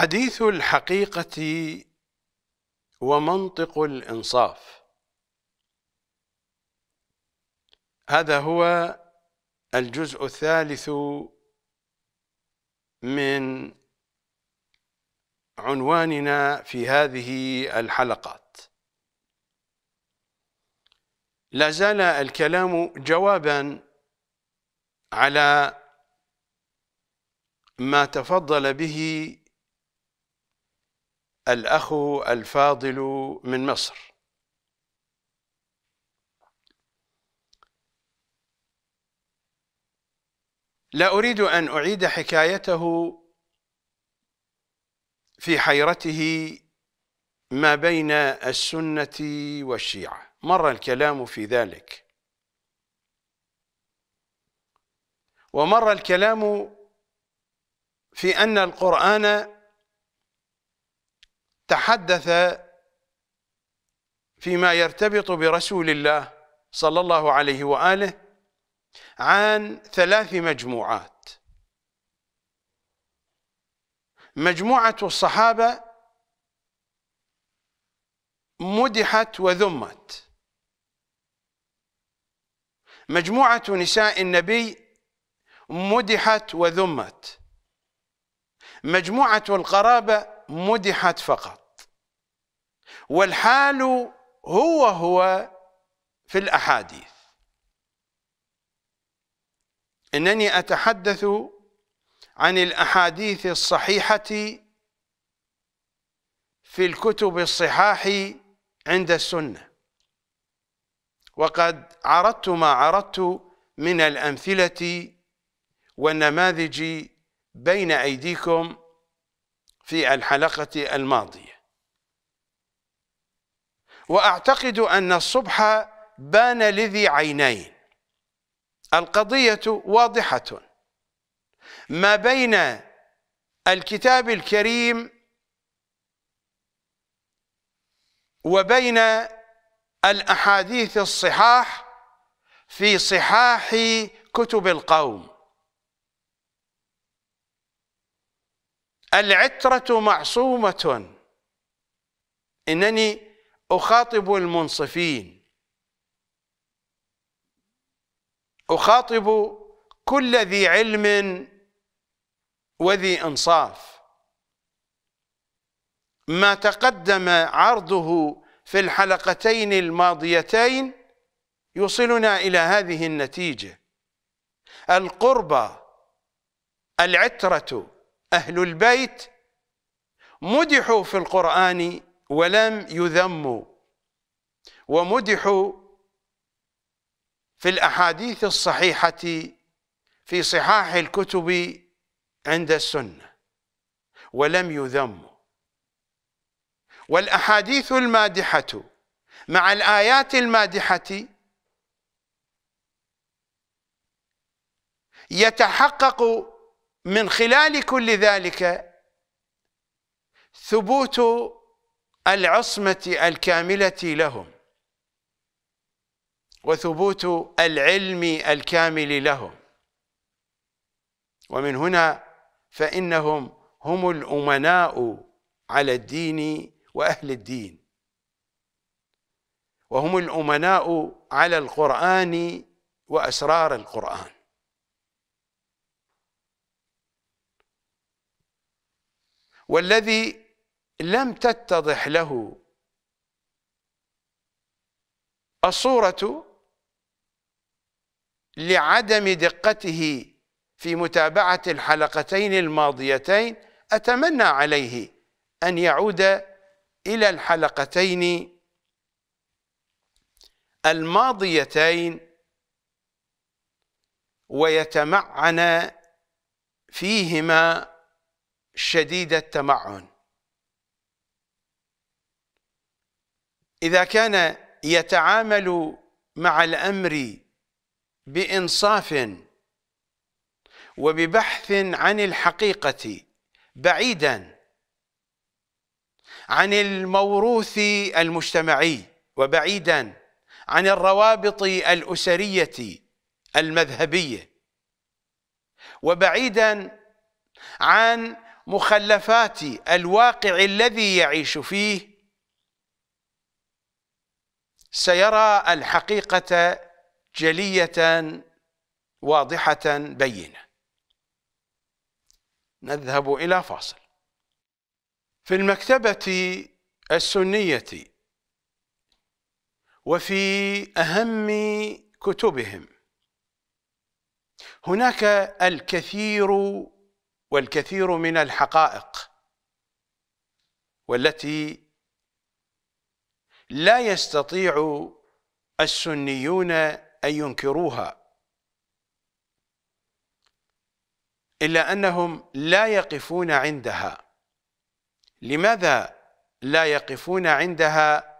حديث الحقيقة ومنطق الإنصاف هذا هو الجزء الثالث من عنواننا في هذه الحلقات لا زال الكلام جوابا على ما تفضل به الأخ الفاضل من مصر لا أريد أن أعيد حكايته في حيرته ما بين السنة والشيعة مر الكلام في ذلك ومر الكلام في أن القرآن تحدث فيما يرتبط برسول الله صلى الله عليه وآله عن ثلاث مجموعات مجموعة الصحابة مدحت وذمت مجموعة نساء النبي مدحت وذمت مجموعة القرابة مدحت فقط والحال هو هو في الأحاديث إنني أتحدث عن الأحاديث الصحيحة في الكتب الصحاح عند السنة وقد عرضت ما عرضت من الأمثلة والنماذج بين أيديكم في الحلقة الماضية وأعتقد أن الصبح بان لذي عينين القضية واضحة ما بين الكتاب الكريم وبين الأحاديث الصحاح في صحاح كتب القوم العترة معصومة إنني أخاطب المنصفين أخاطب كل ذي علم وذي إنصاف ما تقدم عرضه في الحلقتين الماضيتين يوصلنا إلى هذه النتيجة القربى العترة أهل البيت مدحوا في القرآن ولم يذموا ومدحوا في الأحاديث الصحيحة في صحاح الكتب عند السنة ولم يذموا والأحاديث المادحة مع الآيات المادحة يتحقق من خلال كل ذلك ثبوت العصمة الكاملة لهم وثبوت العلم الكامل لهم ومن هنا فإنهم هم الأمناء على الدين وأهل الدين وهم الأمناء على القرآن وأسرار القرآن والذي لم تتضح له الصورة لعدم دقته في متابعة الحلقتين الماضيتين أتمنى عليه أن يعود إلى الحلقتين الماضيتين ويتمعن فيهما شديد التمعن إذا كان يتعامل مع الأمر بإنصاف وببحث عن الحقيقة بعيدا عن الموروث المجتمعي وبعيدا عن الروابط الأسرية المذهبية وبعيدا عن مخلفات الواقع الذي يعيش فيه سيرى الحقيقة جلية واضحة بينة نذهب إلى فاصل في المكتبة السنية وفي أهم كتبهم هناك الكثير والكثير من الحقائق والتي لا يستطيع السنيون أن ينكروها إلا أنهم لا يقفون عندها لماذا لا يقفون عندها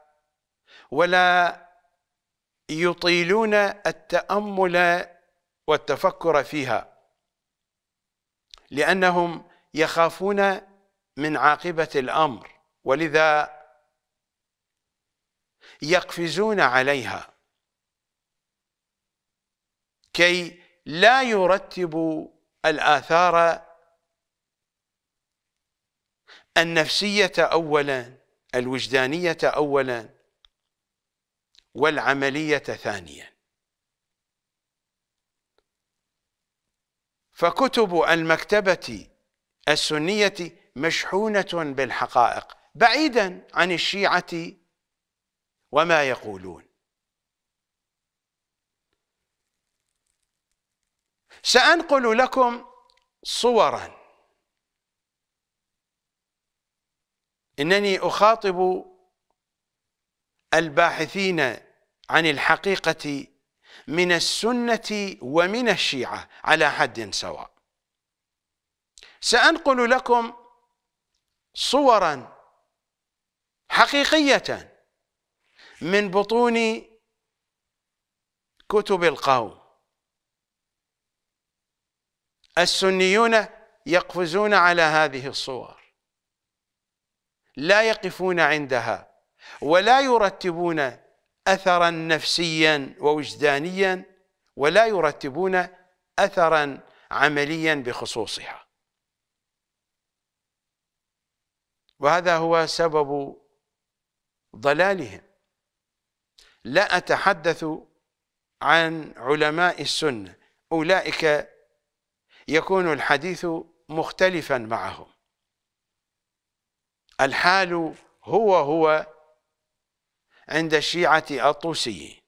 ولا يطيلون التأمل والتفكر فيها لأنهم يخافون من عاقبة الأمر ولذا يقفزون عليها كي لا يرتبوا الآثار النفسية أولا الوجدانية أولا والعملية ثانيا فكتب المكتبة السنية مشحونة بالحقائق بعيدا عن الشيعة وما يقولون سأنقل لكم صورا إنني أخاطب الباحثين عن الحقيقة من السنة ومن الشيعة على حد سواء سأنقل لكم صورا حقيقية من بطون كتب القوم السنيون يقفزون على هذه الصور لا يقفون عندها ولا يرتبون اثرا نفسيا ووجدانيا ولا يرتبون اثرا عمليا بخصوصها وهذا هو سبب ضلالهم لا أتحدث عن علماء السنة أولئك يكون الحديث مختلفا معهم الحال هو هو عند الشيعة الطوسيين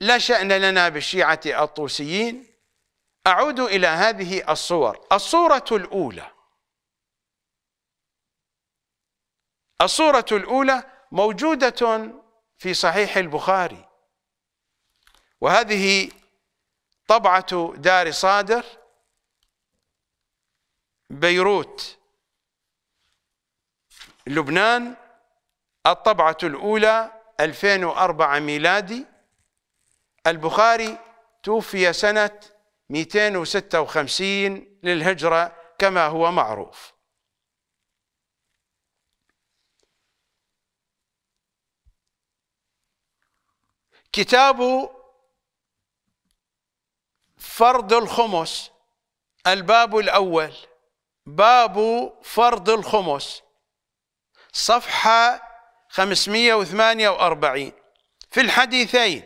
لا شأن لنا بالشيعة الطوسيين أعود إلى هذه الصور الصورة الأولى الصورة الأولى موجودة في صحيح البخاري وهذه طبعة دار صادر بيروت لبنان الطبعة الأولى 2004 ميلادي البخاري توفي سنة 256 للهجرة كما هو معروف كتاب فرض الخمس الباب الأول باب فرض الخمس صفحة 548 في الحديثين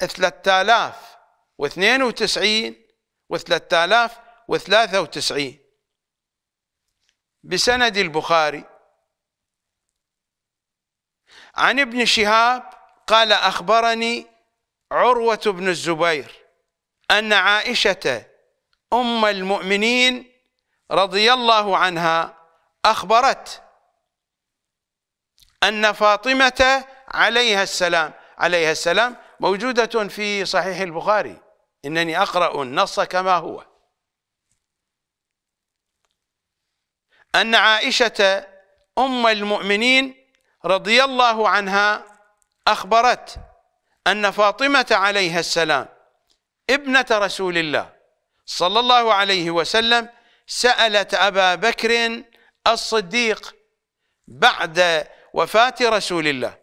3092 و 3093 بسند البخاري عن ابن شهاب قال أخبرني عروة بن الزبير أن عائشة أم المؤمنين رضي الله عنها أخبرت أن فاطمة عليها السلام عليها السلام موجودة في صحيح البخاري إنني أقرأ النص كما هو أن عائشة أم المؤمنين رضي الله عنها أخبرت أن فاطمة عليها السلام ابنة رسول الله صلى الله عليه وسلم سألت أبا بكر الصديق بعد وفاة رسول الله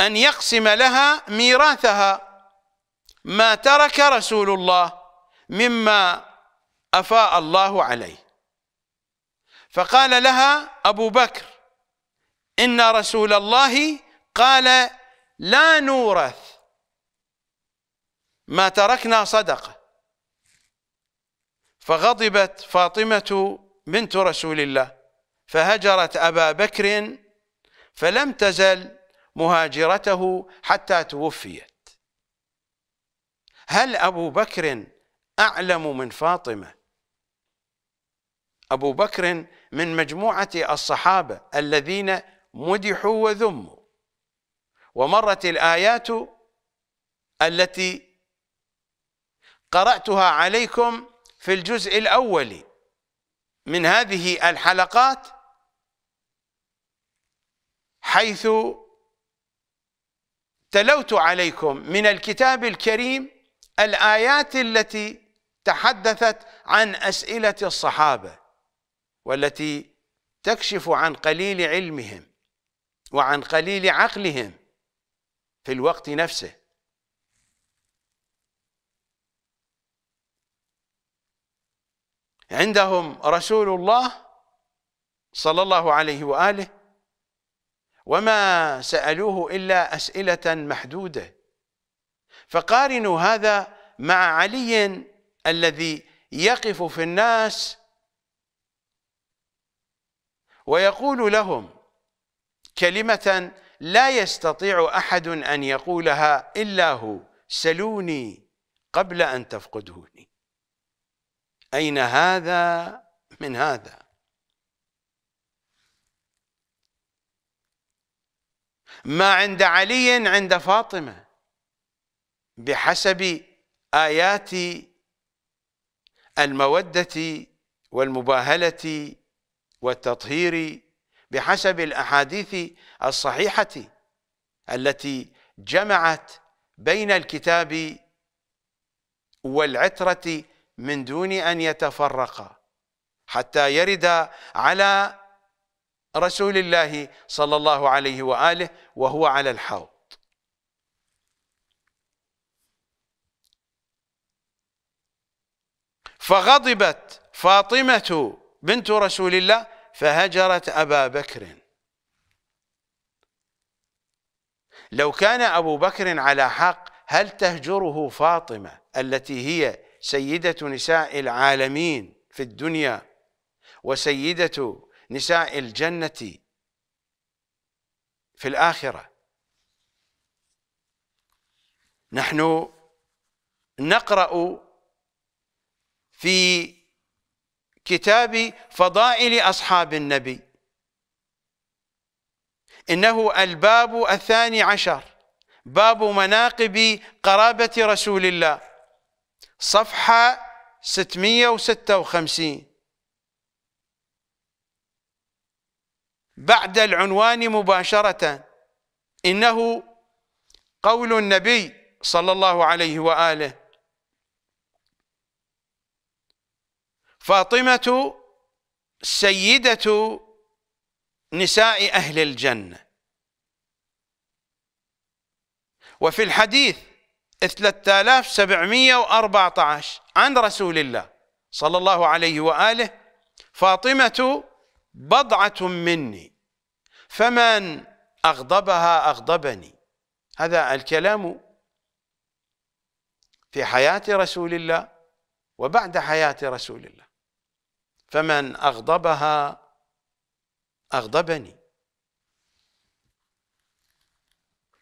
أن يقسم لها ميراثها ما ترك رسول الله مما أفاء الله عليه فقال لها أبو بكر إن رسول الله قال لا نورث ما تركنا صدقة فغضبت فاطمة بنت رسول الله فهجرت أبا بكر فلم تزل مهاجرته حتى توفيت هل أبو بكر أعلم من فاطمة أبو بكر من مجموعة الصحابة الذين مدحوا وذموا ومرت الآيات التي قرأتها عليكم في الجزء الأول من هذه الحلقات حيث تلوت عليكم من الكتاب الكريم الآيات التي تحدثت عن أسئلة الصحابة والتي تكشف عن قليل علمهم وعن قليل عقلهم في الوقت نفسه عندهم رسول الله صلى الله عليه وآله وما سألوه إلا أسئلة محدودة فقارنوا هذا مع علي الذي يقف في الناس ويقول لهم كلمة لا يستطيع أحد أن يقولها إلا هو سلوني قبل أن تفقدوني أين هذا من هذا ما عند علي عند فاطمة بحسب آيات المودة والمباهلة والتطهير بحسب الأحاديث الصحيحة التي جمعت بين الكتاب والعترة من دون أن يتفرقا حتى يرد على رسول الله صلى الله عليه وآله وهو على الحوض فغضبت فاطمة بنت رسول الله فهجرت أبا بكر لو كان أبو بكر على حق هل تهجره فاطمة التي هي سيدة نساء العالمين في الدنيا وسيدة نساء الجنة في الآخرة نحن نقرأ في كتاب فضائل أصحاب النبي إنه الباب الثاني عشر باب مناقب قرابة رسول الله صفحة 656 بعد العنوان مباشرة إنه قول النبي صلى الله عليه وآله فاطمة سيدة نساء أهل الجنة وفي الحديث 3714 عن رسول الله صلى الله عليه وآله فاطمة بضعة مني فمن أغضبها أغضبني هذا الكلام في حياة رسول الله وبعد حياة رسول الله فمن أغضبها أغضبني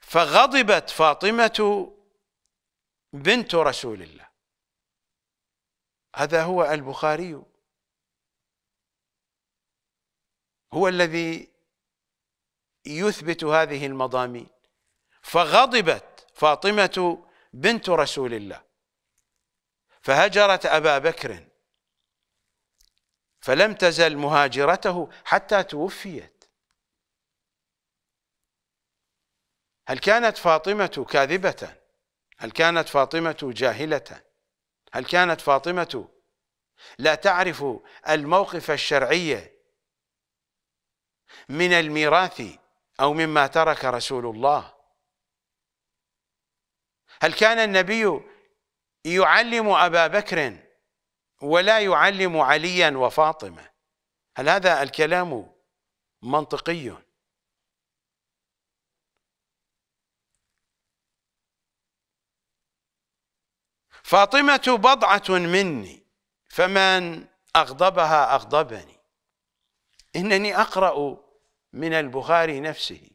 فغضبت فاطمة بنت رسول الله هذا هو البخاري هو الذي يثبت هذه المضامين فغضبت فاطمة بنت رسول الله فهجرت أبا بكر فلم تزل مهاجرته حتى توفيت هل كانت فاطمة كاذبة هل كانت فاطمة جاهلة هل كانت فاطمة لا تعرف الموقف الشرعي من الميراث أو مما ترك رسول الله هل كان النبي يعلم أبا بكر ولا يعلم عليا وفاطمة هل هذا الكلام منطقي فاطمة بضعة مني فمن أغضبها أغضبني إنني أقرأ من البخاري نفسه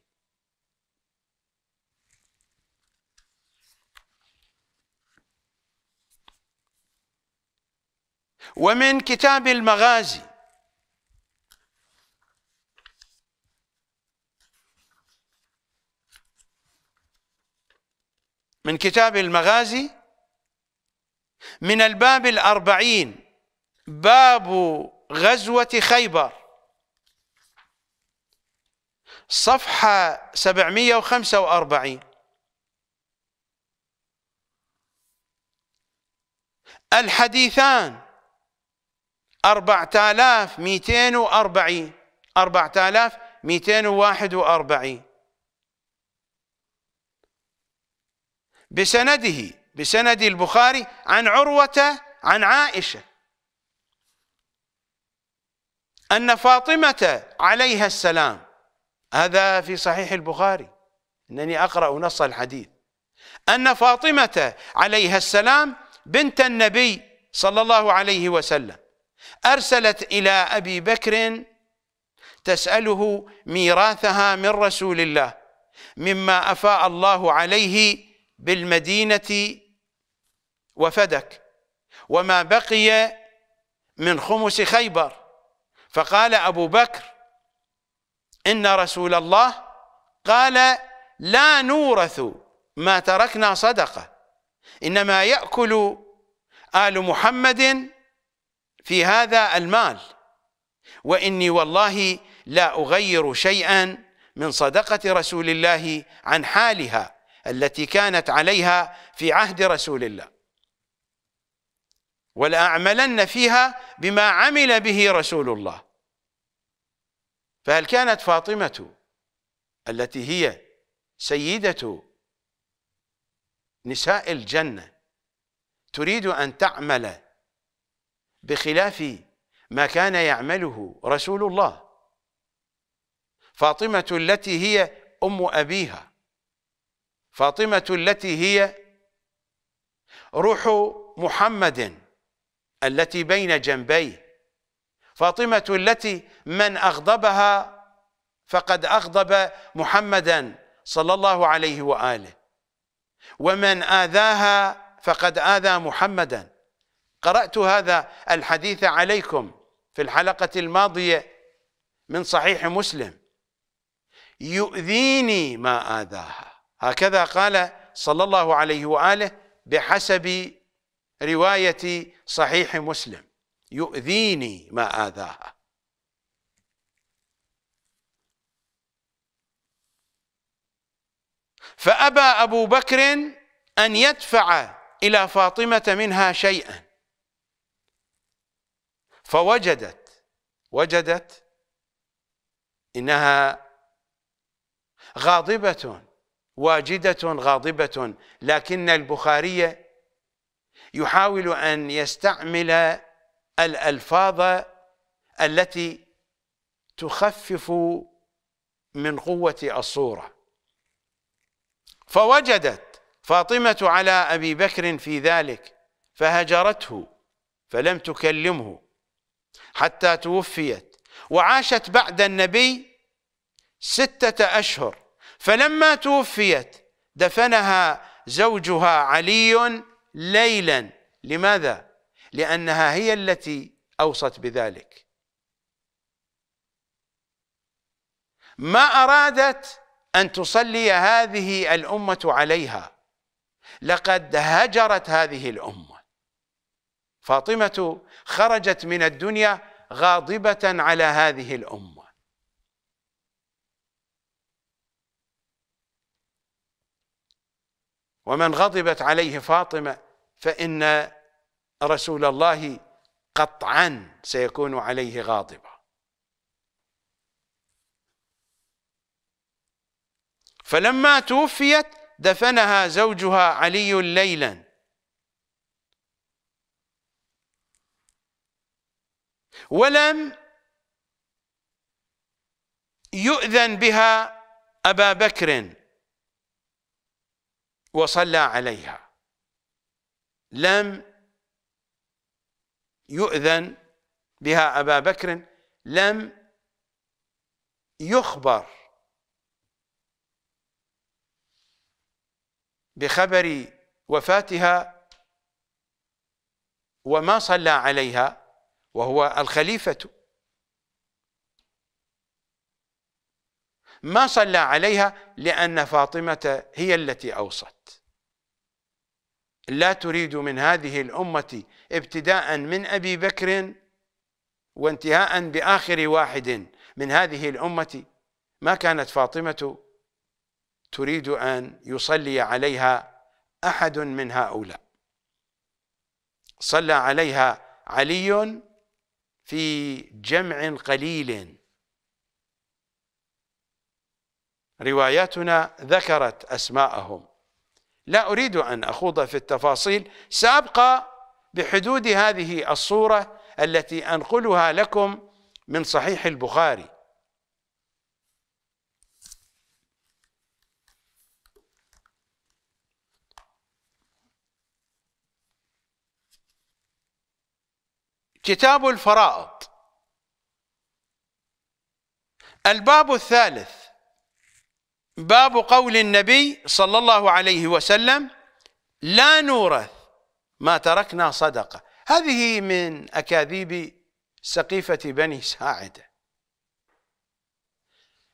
ومن كتاب المغازي من كتاب المغازي من الباب الأربعين باب غزوة خيبر صفحة سبعمية وخمسة وأربعين الحديثان 4240 4241 بسنده بسند البخاري عن عروة عن عائشة أن فاطمة عليها السلام هذا في صحيح البخاري أنني أقرأ نص الحديث أن فاطمة عليها السلام بنت النبي صلى الله عليه وسلم أرسلت إلى أبي بكر تسأله ميراثها من رسول الله مما أفاء الله عليه بالمدينة وفدك وما بقي من خمس خيبر فقال أبو بكر إن رسول الله قال لا نورث ما تركنا صدقة إنما يأكل آل محمد في هذا المال واني والله لا اغير شيئا من صدقه رسول الله عن حالها التي كانت عليها في عهد رسول الله ولاعملن فيها بما عمل به رسول الله فهل كانت فاطمه التي هي سيده نساء الجنه تريد ان تعمل بخلاف ما كان يعمله رسول الله فاطمة التي هي أم أبيها فاطمة التي هي روح محمد التي بين جنبيه فاطمة التي من أغضبها فقد أغضب محمدا صلى الله عليه وآله ومن آذاها فقد آذى محمدا قرأت هذا الحديث عليكم في الحلقة الماضية من صحيح مسلم يؤذيني ما آذاها هكذا قال صلى الله عليه وآله بحسب رواية صحيح مسلم يؤذيني ما آذاها فأبى أبو بكر أن يدفع إلى فاطمة منها شيئا فوجدت وجدت انها غاضبه واجده غاضبه لكن البخاري يحاول ان يستعمل الالفاظ التي تخفف من قوه الصوره فوجدت فاطمه على ابي بكر في ذلك فهجرته فلم تكلمه حتى توفيت وعاشت بعد النبي ستة أشهر فلما توفيت دفنها زوجها علي ليلا لماذا؟ لأنها هي التي أوصت بذلك ما أرادت أن تصلي هذه الأمة عليها لقد هجرت هذه الأمة فاطمة خرجت من الدنيا غاضبة على هذه الأمة ومن غضبت عليه فاطمة فإن رسول الله قطعا سيكون عليه غاضبا فلما توفيت دفنها زوجها علي ليلا ولم يؤذن بها أبا بكر وصلى عليها لم يؤذن بها أبا بكر لم يخبر بخبر وفاتها وما صلى عليها وهو الخليفة ما صلى عليها لأن فاطمة هي التي أوصت لا تريد من هذه الأمة ابتداء من أبي بكر وانتهاء بآخر واحد من هذه الأمة ما كانت فاطمة تريد أن يصلي عليها أحد من هؤلاء صلى عليها علي في جمع قليل رواياتنا ذكرت أسماءهم لا أريد أن أخوض في التفاصيل سأبقى بحدود هذه الصورة التي أنقلها لكم من صحيح البخاري كتاب الفرائض الباب الثالث باب قول النبي صلى الله عليه وسلم لا نورث ما تركنا صدقة هذه من أكاذيب سقيفة بني ساعدة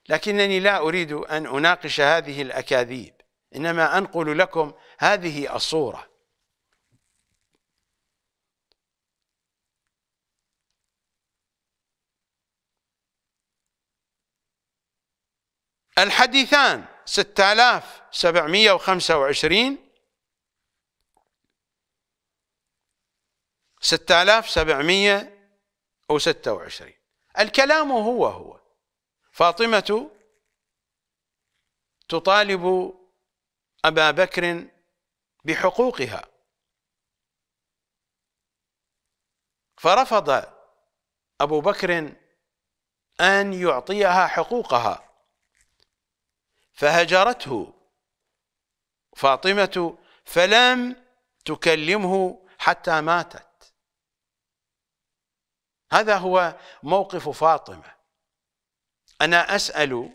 لكنني لا أريد أن أناقش هذه الأكاذيب إنما أنقل لكم هذه الصورة الحديثان 6725 6726 الكلام هو هو فاطمة تطالب أبا بكر بحقوقها فرفض أبو بكر أن يعطيها حقوقها فهجرته فاطمة فلم تكلمه حتى ماتت هذا هو موقف فاطمة أنا أسأل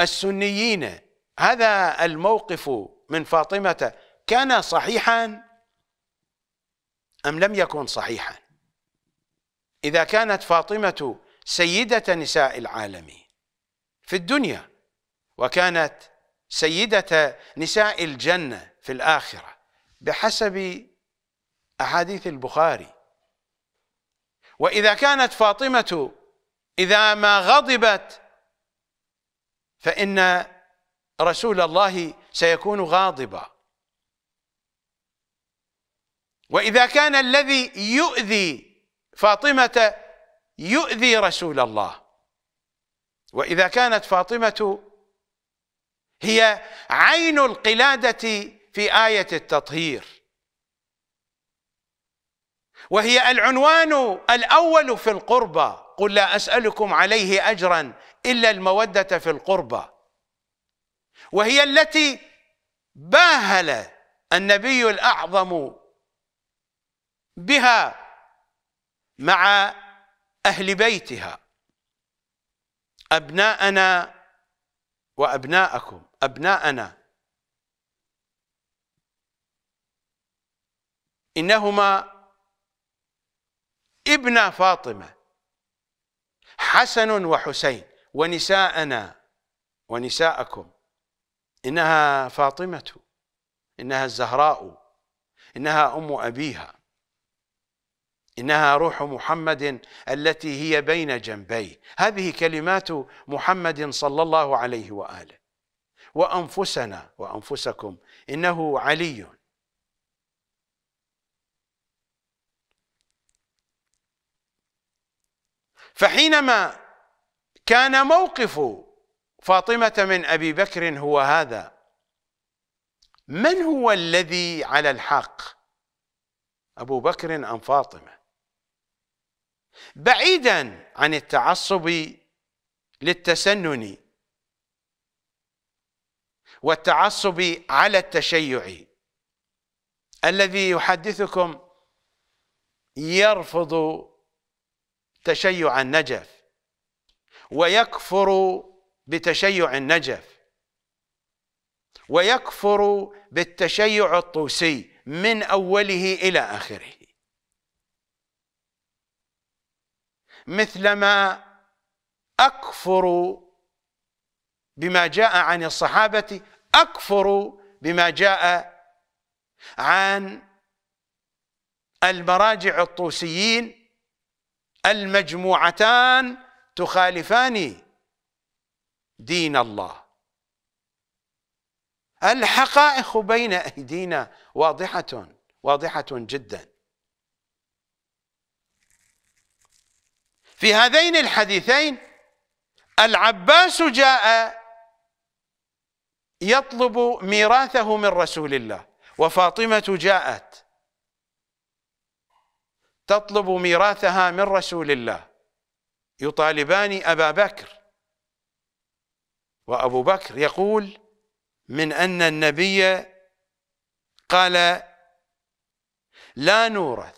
السنيين هذا الموقف من فاطمة كان صحيحا أم لم يكن صحيحا إذا كانت فاطمة سيدة نساء العالم في الدنيا وكانت سيدة نساء الجنة في الآخرة بحسب أحاديث البخاري وإذا كانت فاطمة إذا ما غضبت فإن رسول الله سيكون غاضبا وإذا كان الذي يؤذي فاطمة يؤذي رسول الله واذا كانت فاطمه هي عين القلاده في ايه التطهير وهي العنوان الاول في القربى قل لا اسالكم عليه اجرا الا الموده في القربى وهي التي باهل النبي الاعظم بها مع أهل بيتها أبناءنا وأبناءكم أبناءنا إنهما ابنا فاطمة حسن وحسين ونساءنا ونساءكم إنها فاطمة إنها الزهراء إنها أم أبيها إنها روح محمد التي هي بين جنبيه هذه كلمات محمد صلى الله عليه وآله وأنفسنا وأنفسكم إنه علي فحينما كان موقف فاطمة من أبي بكر هو هذا من هو الذي على الحق أبو بكر أم فاطمة بعيدا عن التعصب للتسنن والتعصب على التشيع الذي يحدثكم يرفض تشيع النجف ويكفر بتشيع النجف ويكفر بالتشيع الطوسي من أوله إلى آخره مثلما اكفر بما جاء عن الصحابه اكفر بما جاء عن المراجع الطوسيين المجموعتان تخالفان دين الله الحقائق بين ايدينا واضحه واضحه جدا في هذين الحديثين العباس جاء يطلب ميراثه من رسول الله وفاطمة جاءت تطلب ميراثها من رسول الله يطالبان أبا بكر وأبو بكر يقول من أن النبي قال لا نورث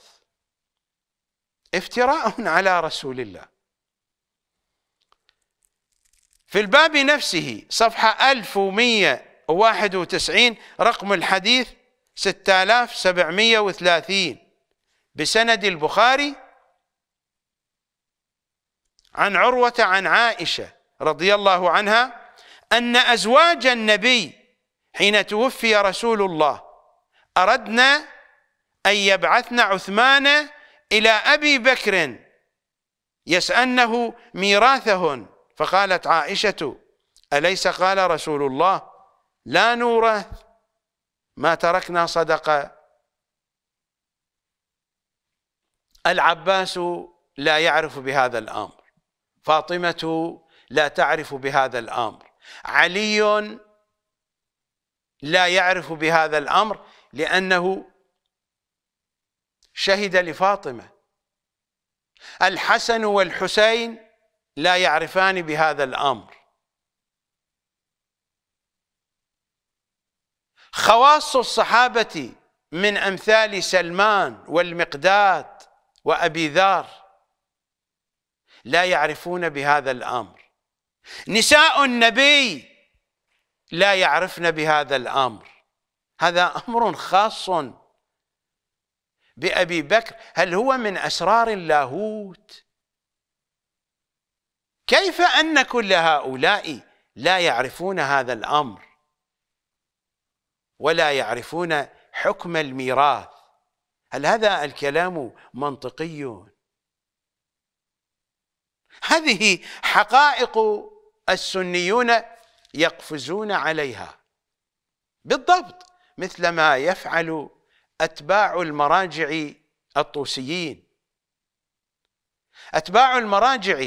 افتراء على رسول الله في الباب نفسه صفحة 1191 رقم الحديث 6730 بسند البخاري عن عروة عن عائشة رضي الله عنها أن أزواج النبي حين توفي رسول الله أردنا أن يبعثن عثمان إلى أبي بكر يسألنه ميراثهن فقالت عائشة أليس قال رسول الله لا نورث ما تركنا صدقة العباس لا يعرف بهذا الأمر فاطمة لا تعرف بهذا الأمر علي لا يعرف بهذا الأمر لأنه شهد لفاطمه الحسن والحسين لا يعرفان بهذا الامر خواص الصحابه من امثال سلمان والمقداد وابي ذار لا يعرفون بهذا الامر نساء النبي لا يعرفن بهذا الامر هذا امر خاص بأبي بكر هل هو من أسرار اللاهوت كيف أن كل هؤلاء لا يعرفون هذا الأمر ولا يعرفون حكم الميراث هل هذا الكلام منطقي هذه حقائق السنيون يقفزون عليها بالضبط مثل ما يفعل أتباع المراجع الطوسيين أتباع المراجع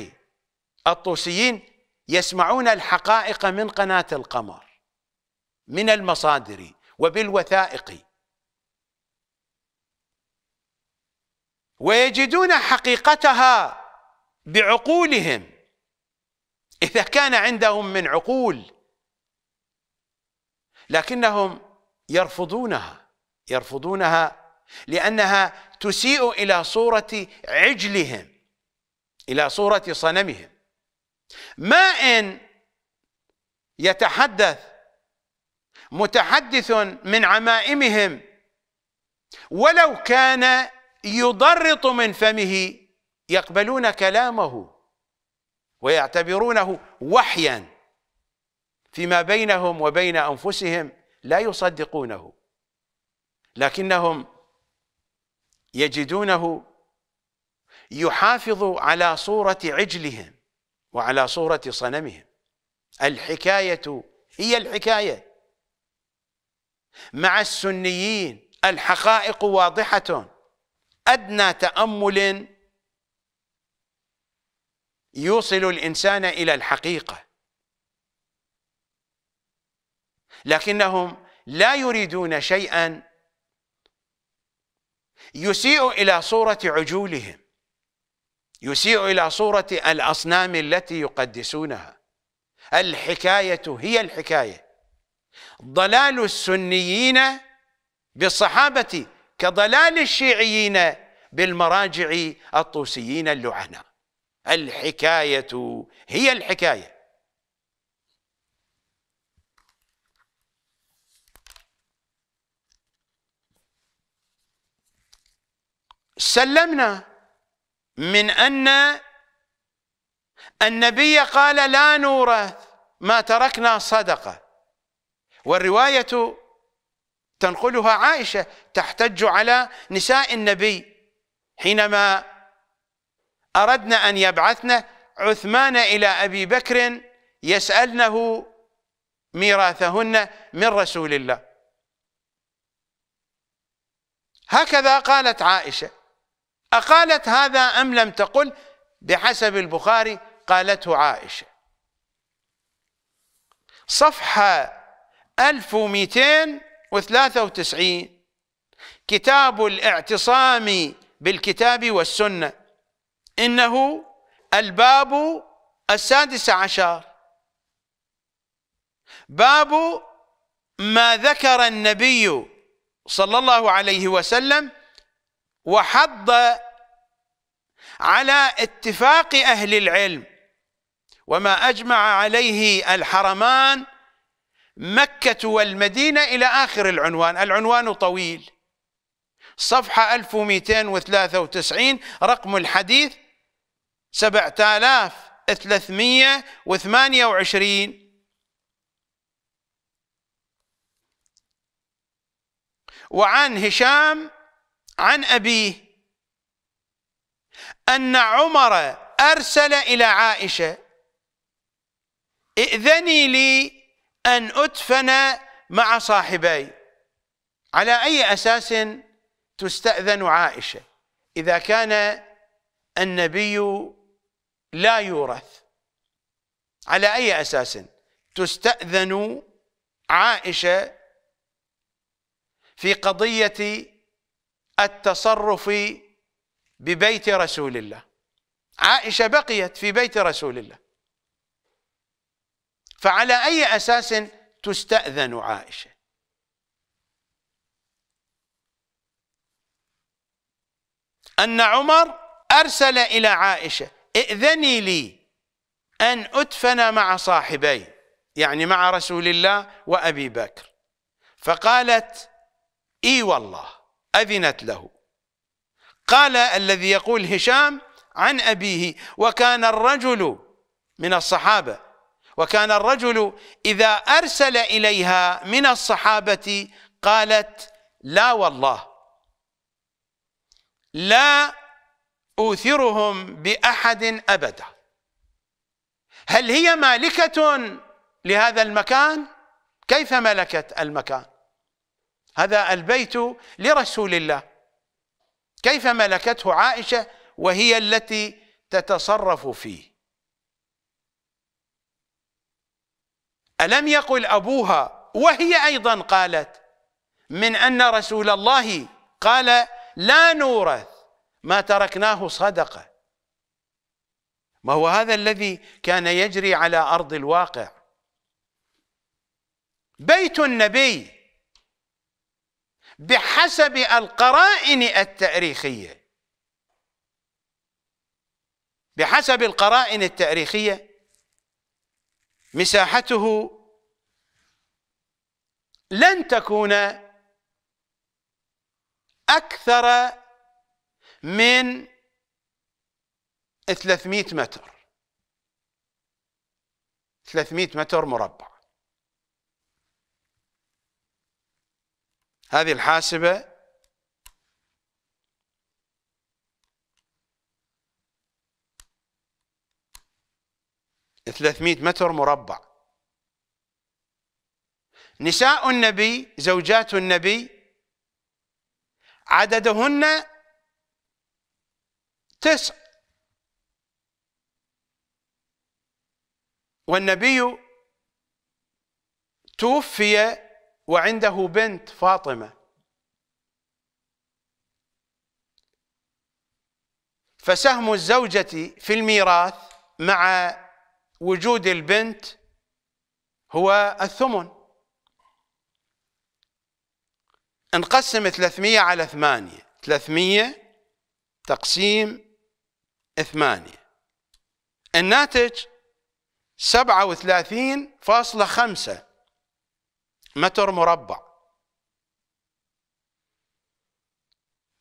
الطوسيين يسمعون الحقائق من قناة القمر من المصادر وبالوثائق ويجدون حقيقتها بعقولهم إذا كان عندهم من عقول لكنهم يرفضونها يرفضونها لأنها تسيء إلى صورة عجلهم إلى صورة صنمهم ما إن يتحدث متحدث من عمائمهم ولو كان يضرط من فمه يقبلون كلامه ويعتبرونه وحيا فيما بينهم وبين انفسهم لا يصدقونه لكنهم يجدونه يحافظ على صورة عجلهم وعلى صورة صنمهم الحكاية هي الحكاية مع السنيين الحقائق واضحة أدنى تأمل يوصل الإنسان إلى الحقيقة لكنهم لا يريدون شيئا يسيء إلى صورة عجولهم يسيء إلى صورة الأصنام التي يقدسونها الحكاية هي الحكاية ضلال السنيين بالصحابة كضلال الشيعيين بالمراجع الطوسيين اللعنه الحكاية هي الحكاية سلمنا من أن النبي قال لا نورث ما تركنا صدقة والرواية تنقلها عائشة تحتج على نساء النبي حينما أردنا أن يبعثن عثمان إلى أبي بكر يسألنه ميراثهن من رسول الله هكذا قالت عائشة أقالت هذا أم لم تقل بحسب البخاري قالته عائشة صفحة 1293 كتاب الاعتصام بالكتاب والسنة إنه الباب السادس عشر باب ما ذكر النبي صلى الله عليه وسلم وحض على اتفاق اهل العلم وما اجمع عليه الحرمان مكه والمدينه الى اخر العنوان، العنوان طويل صفحه 1293 رقم الحديث 7328 وعن هشام عن أبيه أن عمر أرسل إلى عائشة ائذني لي أن أدفن مع صاحبي على أي أساس تستأذن عائشة إذا كان النبي لا يورث على أي أساس تستأذن عائشة في قضية التصرف ببيت رسول الله عائشة بقيت في بيت رسول الله فعلى أي أساس تستأذن عائشة أن عمر أرسل إلى عائشة ائذني لي أن أدفن مع صاحبي يعني مع رسول الله وأبي بكر فقالت إي والله أذنت له قال الذي يقول هشام عن أبيه وكان الرجل من الصحابة وكان الرجل إذا أرسل إليها من الصحابة قالت لا والله لا أوثرهم بأحد أبدا هل هي مالكة لهذا المكان؟ كيف ملكت المكان؟ هذا البيت لرسول الله كيف ملكته عائشه وهي التي تتصرف فيه الم يقل ابوها وهي ايضا قالت من ان رسول الله قال لا نورث ما تركناه صدقه ما هو هذا الذي كان يجري على ارض الواقع بيت النبي بحسب القرائن التاريخيه بحسب القرائن التاريخيه مساحته لن تكون اكثر من 300 متر 300 متر مربع هذه الحاسبة ثلاثمائة متر مربع نساء النبي زوجات النبي عددهن تسع والنبي توفي وعنده بنت فاطمه فسهم الزوجه في الميراث مع وجود البنت هو الثمن انقسم 300 على 8 300 تقسيم 8 الناتج 37.5 متر مربع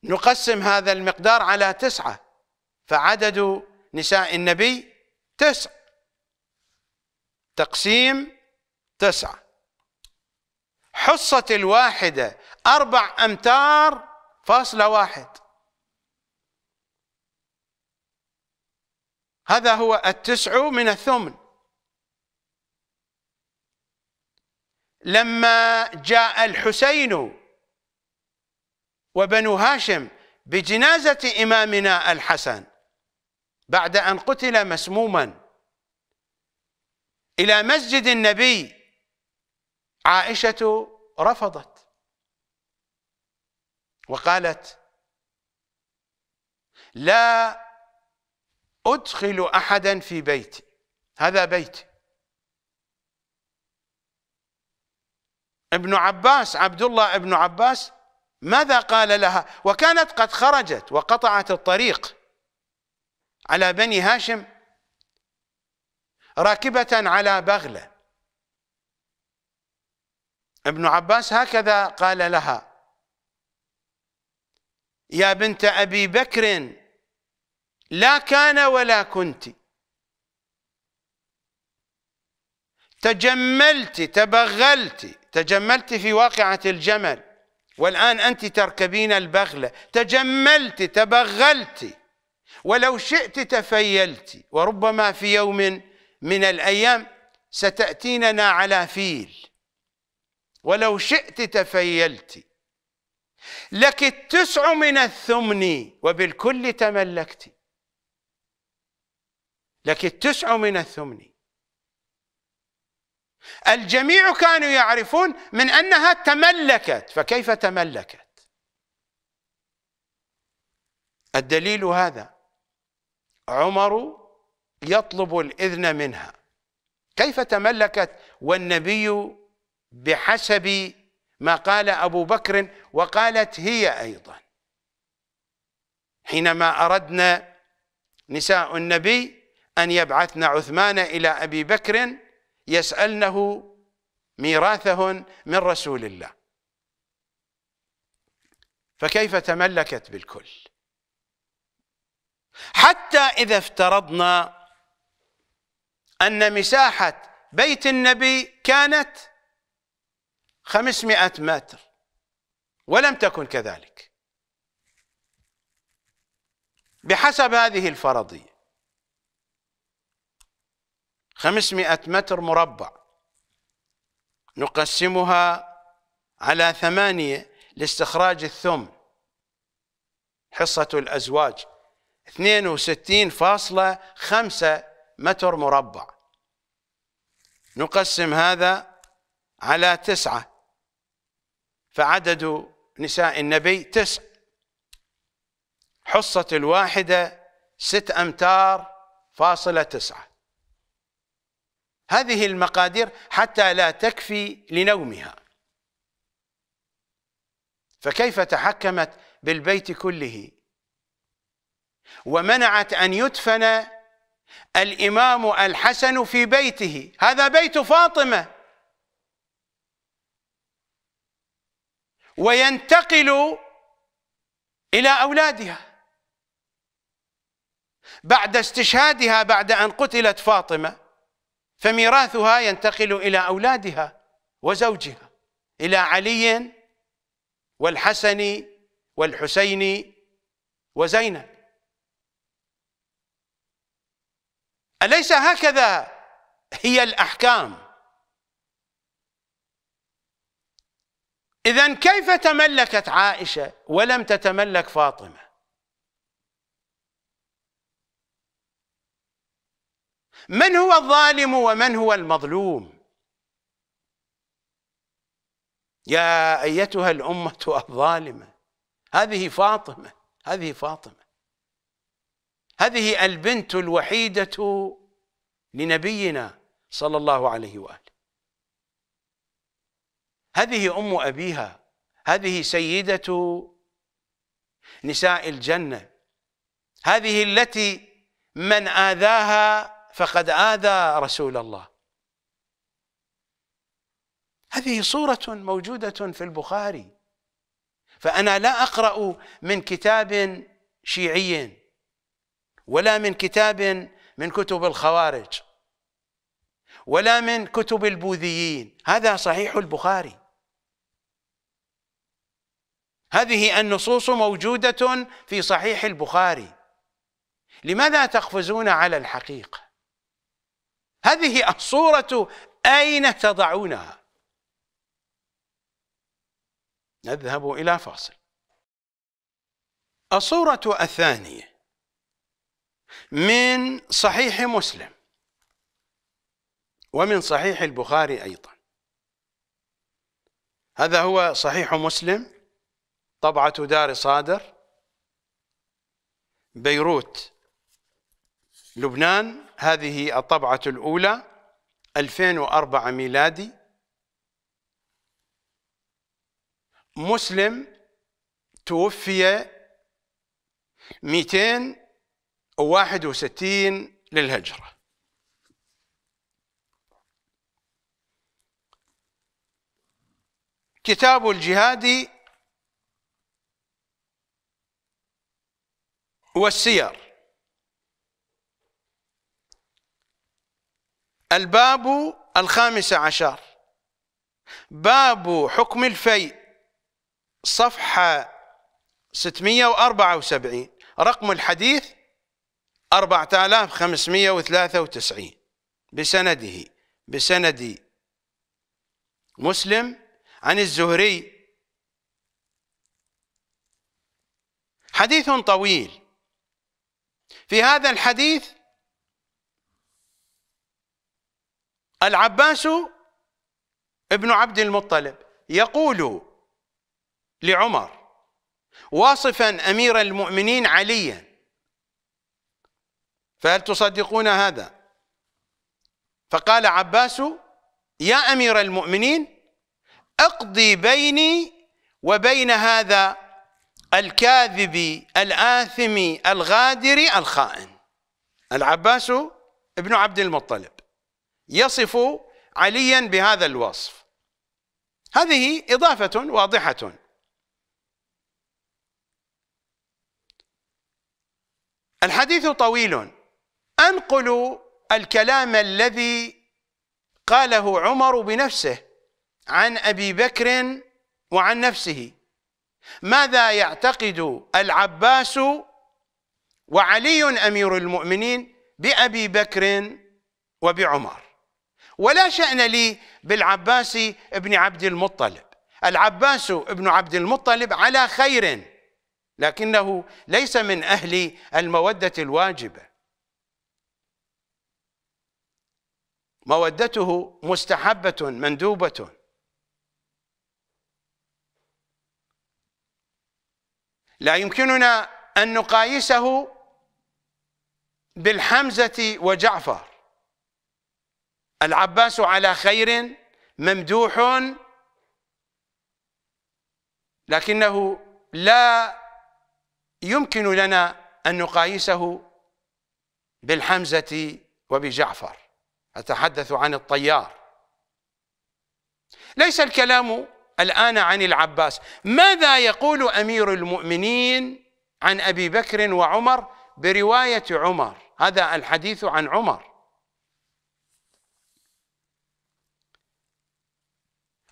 نقسم هذا المقدار على تسعة فعدد نساء النبي تسع تقسيم تسعة حصة الواحدة أربع أمتار فاصلة واحد هذا هو التسع من الثمن لما جاء الحسين وبنو هاشم بجنازة إمامنا الحسن بعد أن قتل مسموما إلى مسجد النبي عائشة رفضت وقالت لا أدخل أحدا في بيتي هذا بيتي ابن عباس عبد الله ابن عباس ماذا قال لها وكانت قد خرجت وقطعت الطريق على بني هاشم راكبة على بغلة ابن عباس هكذا قال لها يا بنت أبي بكر لا كان ولا كنت تجملت تبغلت تجملت في واقعة الجمل والآن أنت تركبين البغلة تجملت تبغلت ولو شئت تفيلت وربما في يوم من الأيام ستأتيننا على فيل ولو شئت تفيلت لك التسع من الثمن وبالكل تملكت لك التسع من الثمن الجميع كانوا يعرفون من أنها تملكت فكيف تملكت الدليل هذا عمر يطلب الإذن منها كيف تملكت والنبي بحسب ما قال أبو بكر وقالت هي أيضا حينما أردنا نساء النبي أن يبعثن عثمان إلى أبي بكر يسألنه ميراثهن من رسول الله فكيف تملكت بالكل حتى إذا افترضنا أن مساحة بيت النبي كانت خمسمائة متر ولم تكن كذلك بحسب هذه الفرضية 500 متر مربع نقسمها على ثمانية لاستخراج الثم حصة الأزواج 62.5 متر مربع نقسم هذا على تسعة فعدد نساء النبي تسع حصة الواحدة ست أمتار فاصلة تسعة هذه المقادير حتى لا تكفي لنومها فكيف تحكمت بالبيت كله ومنعت أن يدفن الإمام الحسن في بيته هذا بيت فاطمة وينتقل إلى أولادها بعد استشهادها بعد أن قتلت فاطمة فميراثها ينتقل إلى أولادها وزوجها إلى علي والحسن والحسين وزينب أليس هكذا هي الأحكام إذا كيف تملكت عائشة ولم تتملك فاطمة من هو الظالم ومن هو المظلوم يا ايتها الامه الظالمه هذه فاطمه هذه فاطمه هذه البنت الوحيده لنبينا صلى الله عليه واله هذه ام ابيها هذه سيده نساء الجنه هذه التي من اذاها فقد آذى رسول الله هذه صورة موجودة في البخاري فأنا لا أقرأ من كتاب شيعي ولا من كتاب من كتب الخوارج ولا من كتب البوذيين هذا صحيح البخاري هذه النصوص موجودة في صحيح البخاري لماذا تقفزون على الحقيقة هذه الصورة أين تضعونها نذهب إلى فاصل الصورة الثانية من صحيح مسلم ومن صحيح البخاري أيضا هذا هو صحيح مسلم طبعة دار صادر بيروت لبنان هذه الطبعة الأولى 2004 ميلادي مسلم توفي 261 للهجرة كتاب الجهاد والسير الباب الخامس عشر باب حكم الفيء صفحة 674 رقم الحديث 4593 بسنده بسند مسلم عن الزهري حديث طويل في هذا الحديث العباس ابن عبد المطلب يقول لعمر واصفا امير المؤمنين عليا فهل تصدقون هذا فقال عباس يا امير المؤمنين اقضي بيني وبين هذا الكاذب الاثم الغادر الخائن العباس ابن عبد المطلب يصف عليا بهذا الوصف هذه إضافة واضحة الحديث طويل أنقل الكلام الذي قاله عمر بنفسه عن أبي بكر وعن نفسه ماذا يعتقد العباس وعلي أمير المؤمنين بأبي بكر وبعمر ولا شأن لي بالعباس بن عبد المطلب العباس بن عبد المطلب على خير لكنه ليس من أهل المودة الواجبة مودته مستحبة مندوبة لا يمكننا أن نقايسه بالحمزة وجعفر العباس على خير ممدوح لكنه لا يمكن لنا أن نقايسه بالحمزة وبجعفر أتحدث عن الطيار ليس الكلام الآن عن العباس ماذا يقول أمير المؤمنين عن أبي بكر وعمر برواية عمر هذا الحديث عن عمر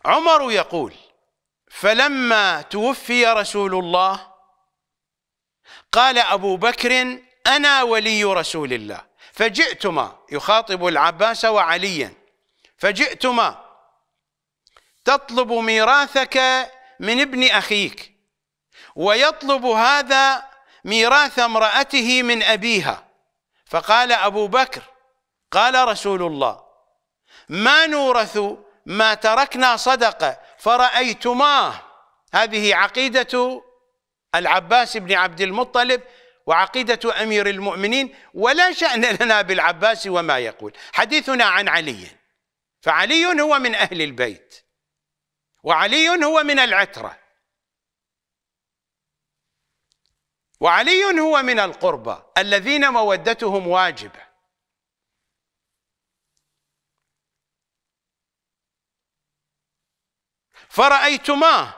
عمر يقول فلما توفي رسول الله قال أبو بكر أنا ولي رسول الله فجئتما يخاطب العباس وعليا فجئتما تطلب ميراثك من ابن أخيك ويطلب هذا ميراث امرأته من أبيها فقال أبو بكر قال رسول الله ما نورث ما تركنا صدقة فرأيتماه هذه عقيدة العباس بن عبد المطلب وعقيدة أمير المؤمنين ولا شأن لنا بالعباس وما يقول حديثنا عن علي فعلي هو من أهل البيت وعلي هو من العترة وعلي هو من القربى الذين مودتهم واجبه فرأيتماه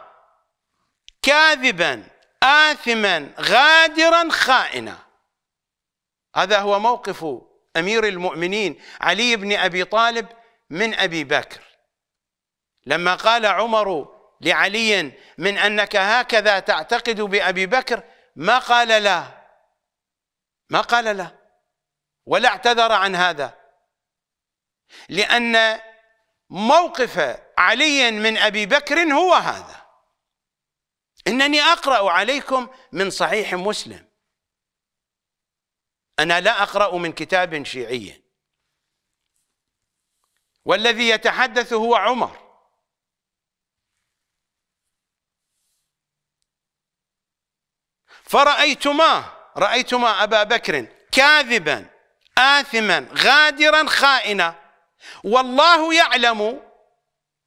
كاذبا آثما غادرا خائنا هذا هو موقف أمير المؤمنين علي بن أبي طالب من أبي بكر لما قال عمر لعلي من أنك هكذا تعتقد بأبي بكر ما قال لا ما قال لا ولا اعتذر عن هذا لأن موقف عليا من أبي بكر هو هذا إنني أقرأ عليكم من صحيح مسلم أنا لا أقرأ من كتاب شيعي والذي يتحدث هو عمر فرأيتما رأيتما أبا بكر كاذبا آثما غادرا خائنا والله يعلم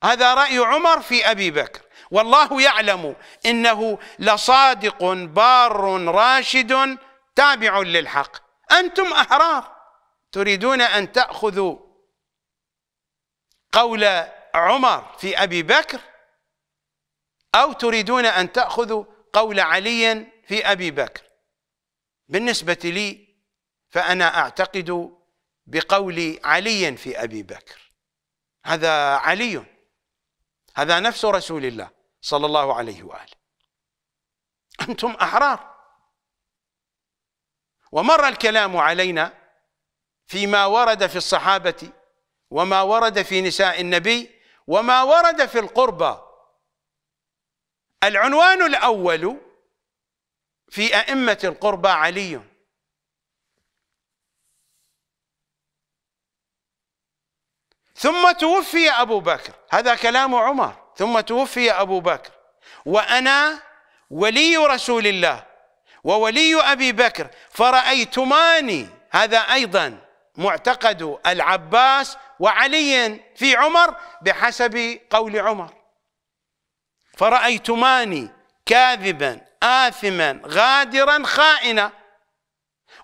هذا رأي عمر في أبي بكر والله يعلم إنه لصادق بار راشد تابع للحق أنتم أحرار تريدون أن تأخذوا قول عمر في أبي بكر أو تريدون أن تأخذوا قول علي في أبي بكر بالنسبة لي فأنا أعتقد بقول علي في أبي بكر هذا علي هذا نفس رسول الله صلى الله عليه وآله أنتم أحرار ومر الكلام علينا فيما ورد في الصحابة وما ورد في نساء النبي وما ورد في القربى العنوان الأول في أئمة القربى علي ثم توفي أبو بكر هذا كلام عمر ثم توفي أبو بكر وأنا ولي رسول الله وولي أبي بكر فرأيتماني هذا أيضا معتقد العباس وعلي في عمر بحسب قول عمر فرأيتماني كاذبا آثما غادرا خائنا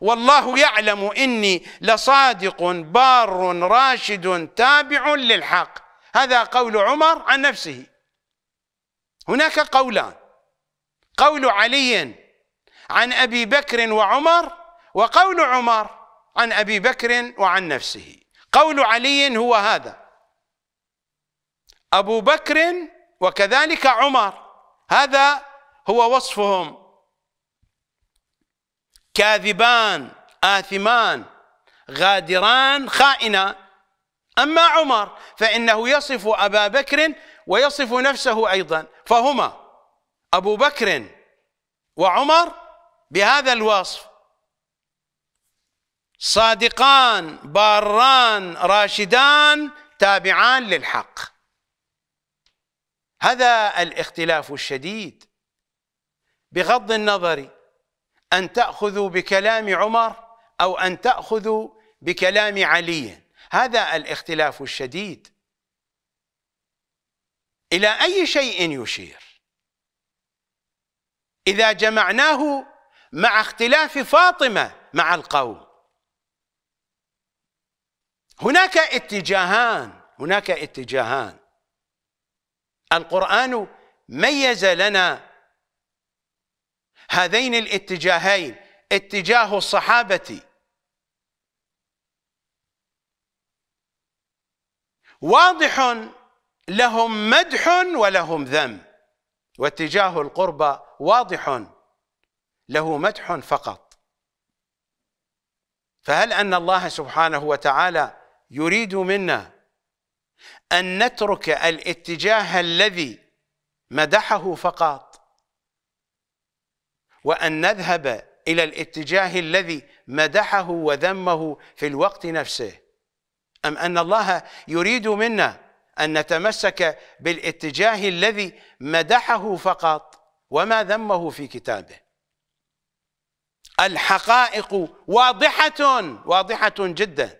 والله يعلم إني لصادق بار راشد تابع للحق هذا قول عمر عن نفسه هناك قولان قول علي عن أبي بكر وعمر وقول عمر عن أبي بكر وعن نفسه قول علي هو هذا أبو بكر وكذلك عمر هذا هو وصفهم كاذبان آثمان غادران خائنا أما عمر فإنه يصف أبا بكر ويصف نفسه أيضا فهما أبو بكر وعمر بهذا الوصف صادقان باران راشدان تابعان للحق هذا الاختلاف الشديد بغض النظر أن تأخذوا بكلام عمر أو أن تأخذوا بكلام علي هذا الاختلاف الشديد إلى أي شيء يشير إذا جمعناه مع اختلاف فاطمة مع القوم هناك اتجاهان هناك اتجاهان القرآن ميز لنا هذين الاتجاهين اتجاه الصحابة واضح لهم مدح ولهم ذم واتجاه القربى واضح له مدح فقط فهل أن الله سبحانه وتعالى يريد منا أن نترك الاتجاه الذي مدحه فقط وأن نذهب إلى الاتجاه الذي مدحه وذمه في الوقت نفسه أم أن الله يريد منا أن نتمسك بالاتجاه الذي مدحه فقط وما ذمه في كتابه الحقائق واضحة واضحة جدا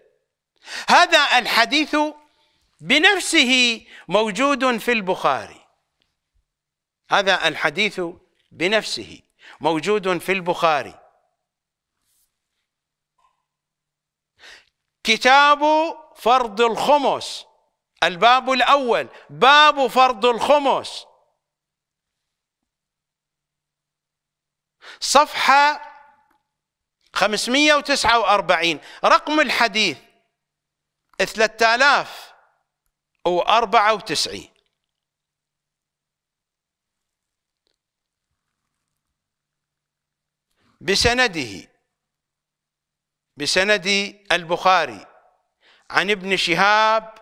هذا الحديث بنفسه موجود في البخاري هذا الحديث بنفسه موجود في البخاري كتاب فرض الخمس الباب الأول باب فرض الخمس صفحة 549 رقم الحديث 3094 بسنده بسند البخاري عن ابن شهاب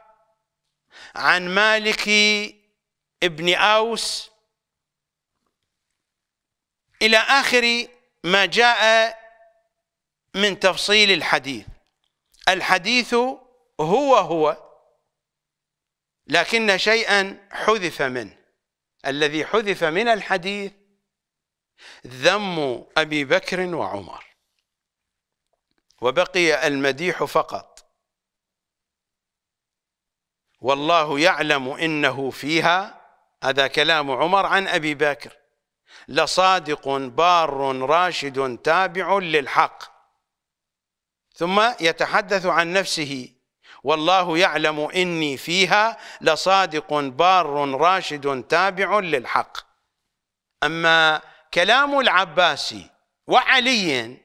عن مالك ابن أوس إلى آخر ما جاء من تفصيل الحديث الحديث هو هو لكن شيئا حذف منه الذي حذف من الحديث ذم أبي بكر وعمر وبقي المديح فقط والله يعلم إنه فيها هذا كلام عمر عن أبي بكر لصادق بار راشد تابع للحق ثم يتحدث عن نفسه والله يعلم إني فيها لصادق بار راشد تابع للحق أما كلام العباسي وعلي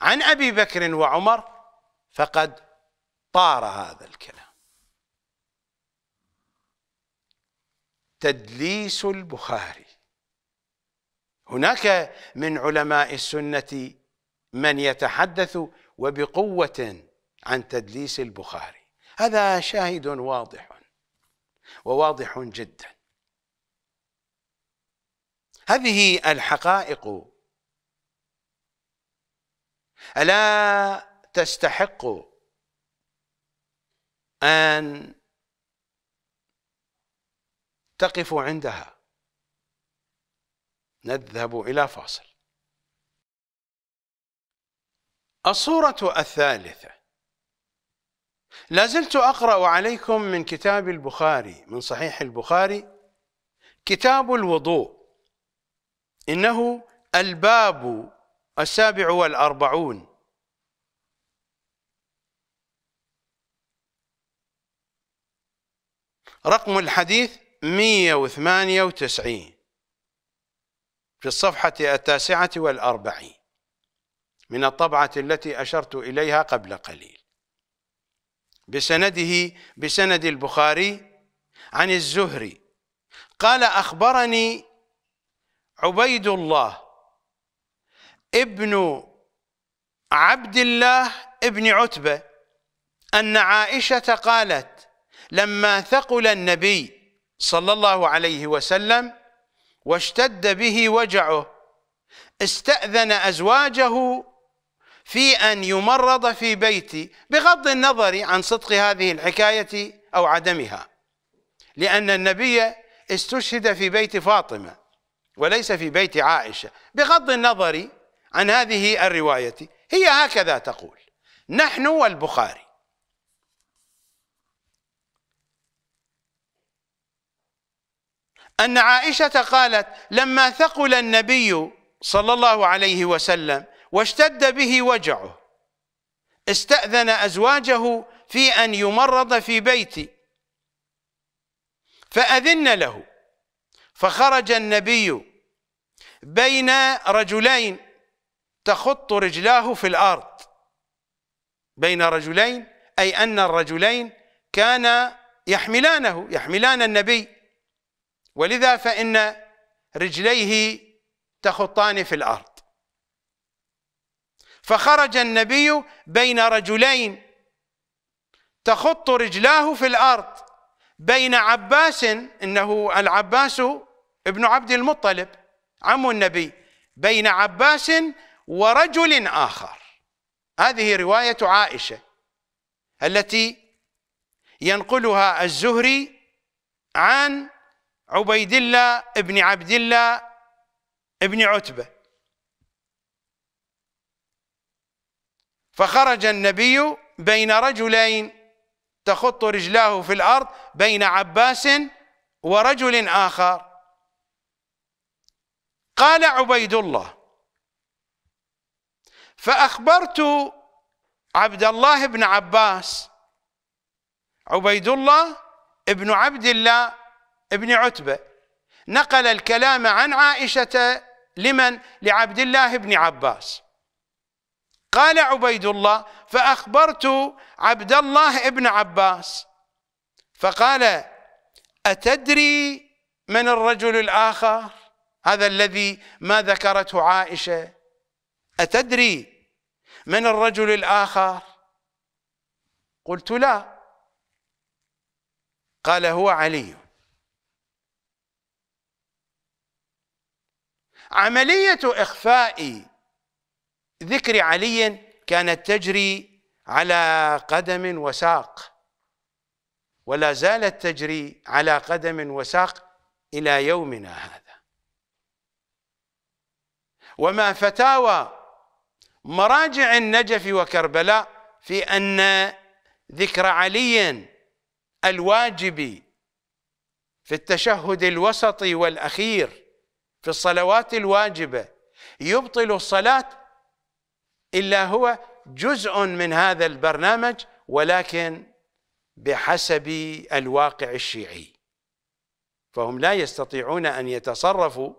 عن أبي بكر وعمر فقد طار هذا الكلام تدليس البخاري هناك من علماء السنة من يتحدث وبقوة عن تدليس البخاري هذا شاهد واضح وواضح جدا هذه الحقائق ألا تستحق أن تقف عندها نذهب إلى فاصل الصورة الثالثة لازلت أقرأ عليكم من كتاب البخاري من صحيح البخاري كتاب الوضوء إنه الباب السابع والأربعون رقم الحديث 198 في الصفحة التاسعة والأربعين من الطبعة التي أشرت إليها قبل قليل بسنده بسند البخاري عن الزهري قال أخبرني عبيد الله ابن عبد الله ابن عتبة أن عائشة قالت لما ثقل النبي صلى الله عليه وسلم واشتد به وجعه استأذن أزواجه في أن يمرض في بيتي بغض النظر عن صدق هذه الحكاية أو عدمها لأن النبي استشهد في بيت فاطمة وليس في بيت عائشة بغض النظر عن هذه الرواية هي هكذا تقول نحن والبخاري أن عائشة قالت لما ثقل النبي صلى الله عليه وسلم واشتد به وجعه استأذن أزواجه في أن يمرض في بيتي فأذن له فخرج النبي بين رجلين تخط رجلاه في الارض بين رجلين اي ان الرجلين كانا يحملانه يحملان النبي ولذا فان رجليه تخطان في الارض فخرج النبي بين رجلين تخط رجلاه في الارض بين عباس انه العباس ابن عبد المطلب عم النبي بين عباس ورجل آخر هذه رواية عائشة التي ينقلها الزهري عن عبيد الله بن عبد الله بن عتبة فخرج النبي بين رجلين تخط رجلاه في الأرض بين عباس ورجل آخر قال عبيد الله فأخبرت عبد الله بن عباس عبيد الله ابن عبد الله ابن عتبة نقل الكلام عن عائشة لمن لعبد الله بن عباس قال عبيد الله فأخبرت عبد الله ابن عباس فقال أتدري من الرجل الآخر هذا الذي ما ذكرته عائشة أتدري من الرجل الآخر قلت لا قال هو علي عملية إخفاء ذكر علي كانت تجري على قدم وساق ولا زالت تجري على قدم وساق إلى يومنا هذا وما فتاوى مراجع النجف وكربلاء في أن ذكر علي الواجب في التشهد الوسطي والأخير في الصلوات الواجبة يبطل الصلاة إلا هو جزء من هذا البرنامج ولكن بحسب الواقع الشيعي فهم لا يستطيعون أن يتصرفوا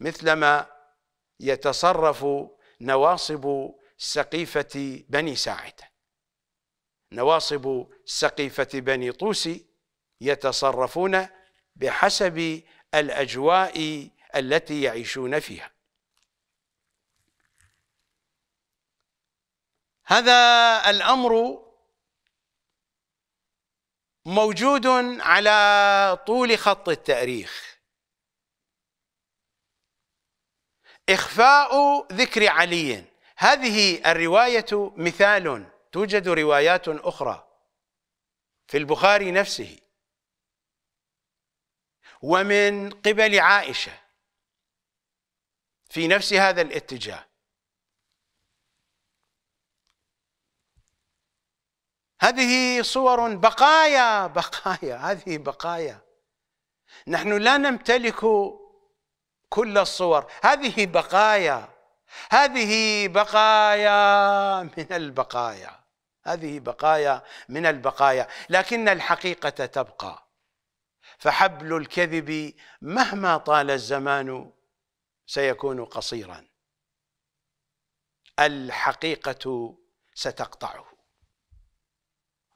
مثلما يتصرف نواصب سقيفة بني ساعدة نواصب سقيفة بني طوسي يتصرفون بحسب الأجواء التي يعيشون فيها هذا الأمر موجود على طول خط التاريخ إخفاء ذكر علي هذه الرواية مثال توجد روايات أخرى في البخاري نفسه ومن قبل عائشة في نفس هذا الاتجاه هذه صور بقايا بقايا هذه بقايا نحن لا نمتلك كل الصور هذه بقايا هذه بقايا من البقايا هذه بقايا من البقايا لكن الحقيقة تبقى فحبل الكذب مهما طال الزمان سيكون قصيرا الحقيقة ستقطعه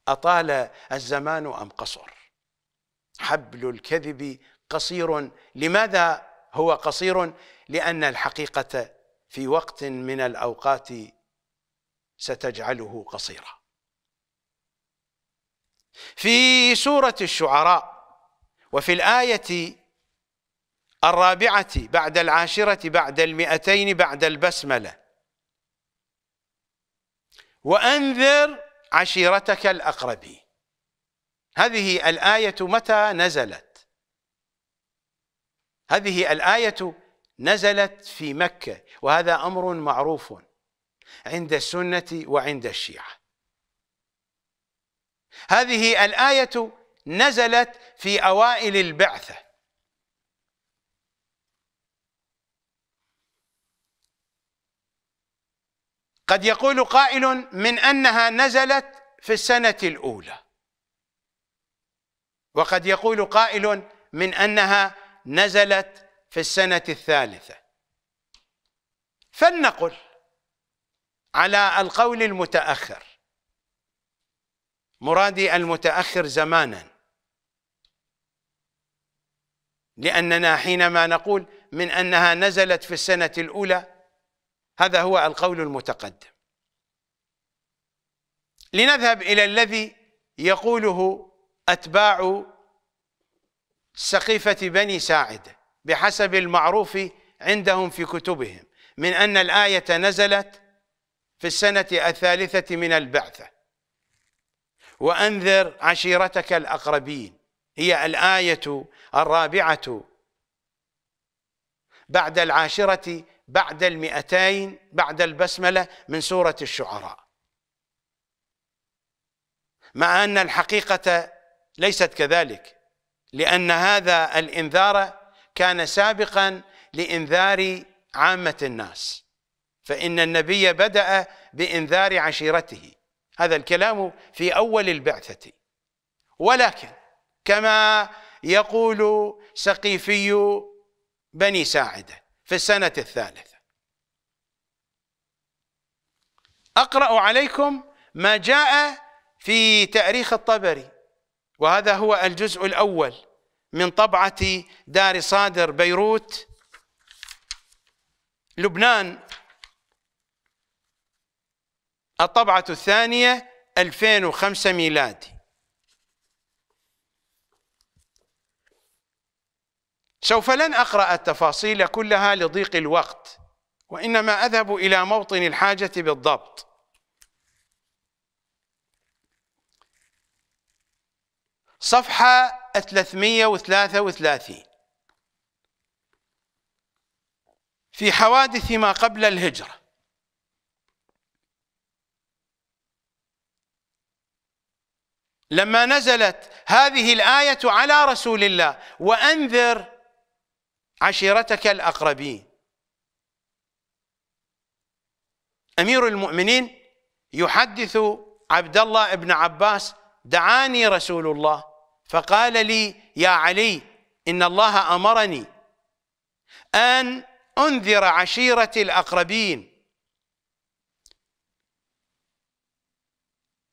أطال الزمان أم قصر حبل الكذب قصير لماذا هو قصير لأن الحقيقة في وقت من الأوقات ستجعله قصيرا في سورة الشعراء وفي الآية الرابعة بعد العاشرة بعد المئتين بعد البسملة وأنذر عشيرتك الأقربين هذه الآية متى نزلت هذه الآية نزلت في مكة وهذا أمر معروف عند السنة وعند الشيعة هذه الآية نزلت في أوائل البعثة قد يقول قائل من أنها نزلت في السنة الأولى وقد يقول قائل من أنها نزلت في السنة الثالثة فلنقل على القول المتأخر مرادي المتأخر زمانا لأننا حينما نقول من أنها نزلت في السنة الأولى هذا هو القول المتقدم لنذهب إلى الذي يقوله أتباع سقيفة بني ساعدة بحسب المعروف عندهم في كتبهم من أن الآية نزلت في السنة الثالثة من البعثة وأنذر عشيرتك الأقربين هي الآية الرابعة بعد العاشرة بعد المئتين بعد البسملة من سورة الشعراء مع أن الحقيقة ليست كذلك لأن هذا الإنذار كان سابقا لإنذار عامة الناس فإن النبي بدأ بإنذار عشيرته هذا الكلام في أول البعثة ولكن كما يقول سقيفي بني ساعدة في السنة الثالثة أقرأ عليكم ما جاء في تاريخ الطبري وهذا هو الجزء الأول من طبعة دار صادر بيروت لبنان الطبعة الثانية 2005 ميلادي سوف لن أقرأ التفاصيل كلها لضيق الوقت وإنما أذهب إلى موطن الحاجة بالضبط صفحة 333 في حوادث ما قبل الهجرة لما نزلت هذه الآية على رسول الله وأنذر عشيرتك الأقربين أمير المؤمنين يحدث عبد الله بن عباس دعاني رسول الله فقال لي يا علي إن الله أمرني أن أنذر عشيرتي الأقربين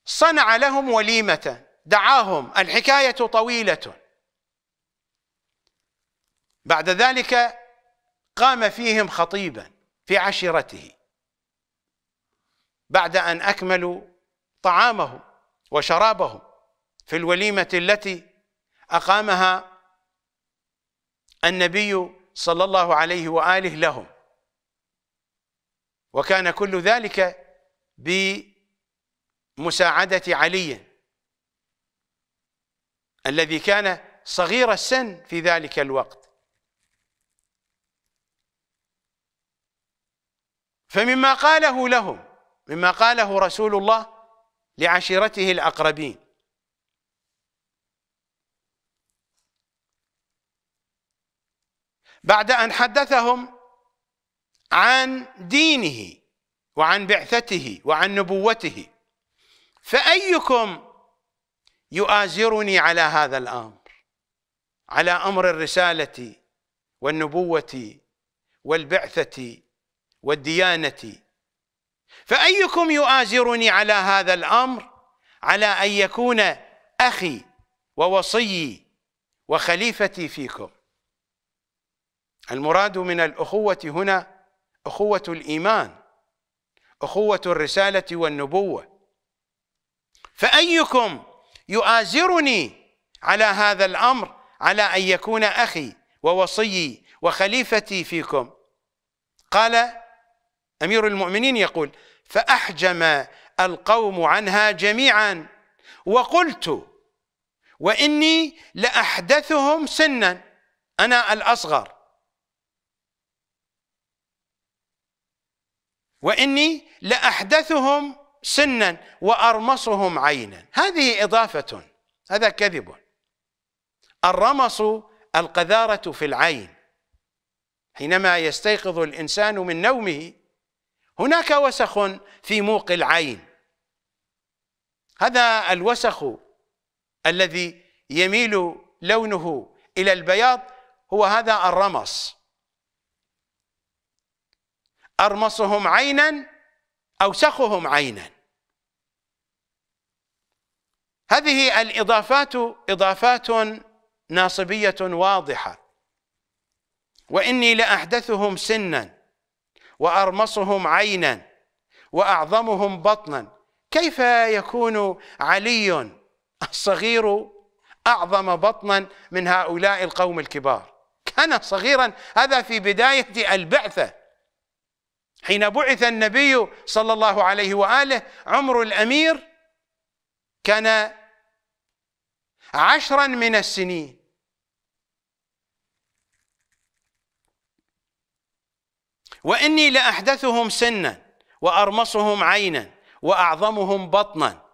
صنع لهم وليمة دعاهم الحكاية طويلة بعد ذلك قام فيهم خطيبا في عشيرته بعد أن أكملوا طعامهم وشرابهم في الوليمة التي أقامها النبي صلى الله عليه وآله لهم وكان كل ذلك بمساعدة علي الذي كان صغير السن في ذلك الوقت فمما قاله لهم مما قاله رسول الله لعشيرته الأقربين بعد أن حدثهم عن دينه وعن بعثته وعن نبوته فأيكم يؤازرني على هذا الأمر على أمر الرسالة والنبوة والبعثة والديانة فأيكم يؤازرني على هذا الأمر على أن يكون أخي ووصيي وخليفتي فيكم المراد من الأخوة هنا أخوة الإيمان أخوة الرسالة والنبوة فأيكم يؤازرني على هذا الأمر على أن يكون أخي ووصيي وخليفتي فيكم قال أمير المؤمنين يقول فأحجم القوم عنها جميعا وقلت وإني لأحدثهم سنا أنا الأصغر واني لاحدثهم سنا وارمصهم عينا هذه اضافه هذا كذب الرمص القذاره في العين حينما يستيقظ الانسان من نومه هناك وسخ في موق العين هذا الوسخ الذي يميل لونه الى البياض هو هذا الرمص أرمصهم عينا أوسخهم عينا هذه الإضافات إضافات ناصبية واضحة وإني لأحدثهم سنا وأرمصهم عينا وأعظمهم بطنا كيف يكون علي الصغير أعظم بطنا من هؤلاء القوم الكبار كان صغيرا هذا في بداية البعثة حين بعث النبي صلى الله عليه واله عمر الامير كان عشرا من السنين واني لاحدثهم سنا وارمصهم عينا واعظمهم بطنا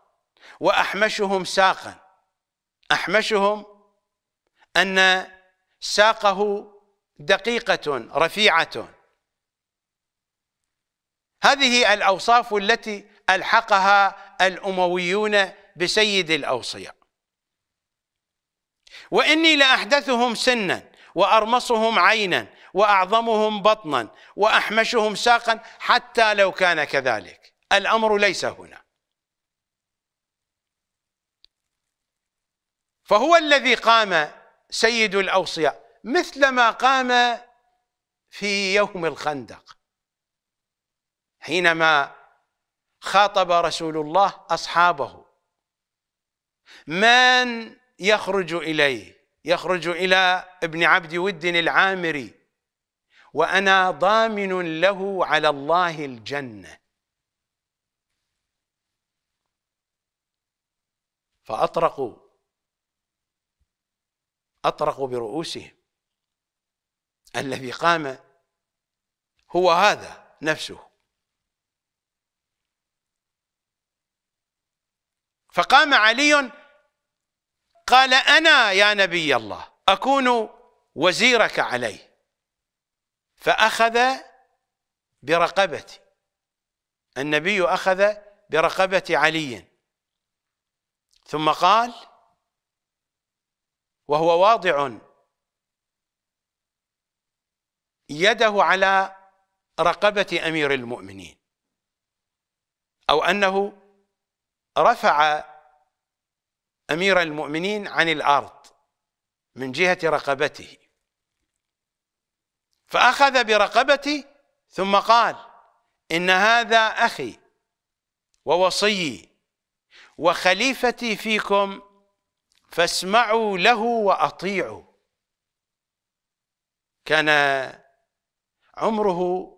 واحمشهم ساقا احمشهم ان ساقه دقيقه رفيعه هذه الأوصاف التي ألحقها الأمويون بسيد الأوصياء وإني لأحدثهم سنا وأرمصهم عينا وأعظمهم بطنا وأحمشهم ساقا حتى لو كان كذلك الأمر ليس هنا فهو الذي قام سيد الأوصياء مثلما قام في يوم الخندق حينما خاطب رسول الله اصحابه من يخرج اليه يخرج الى ابن عبد ود العامري وانا ضامن له على الله الجنه فاطرقوا اطرقوا برؤوسهم الذي قام هو هذا نفسه فقام علي قال أنا يا نبي الله أكون وزيرك عليه فأخذ برقبتي النبي أخذ برقبة علي ثم قال وهو واضع يده على رقبة أمير المؤمنين أو أنه رفع امير المؤمنين عن الارض من جهه رقبته فاخذ برقبتي ثم قال ان هذا اخي ووصيي وخليفتي فيكم فاسمعوا له واطيعوا كان عمره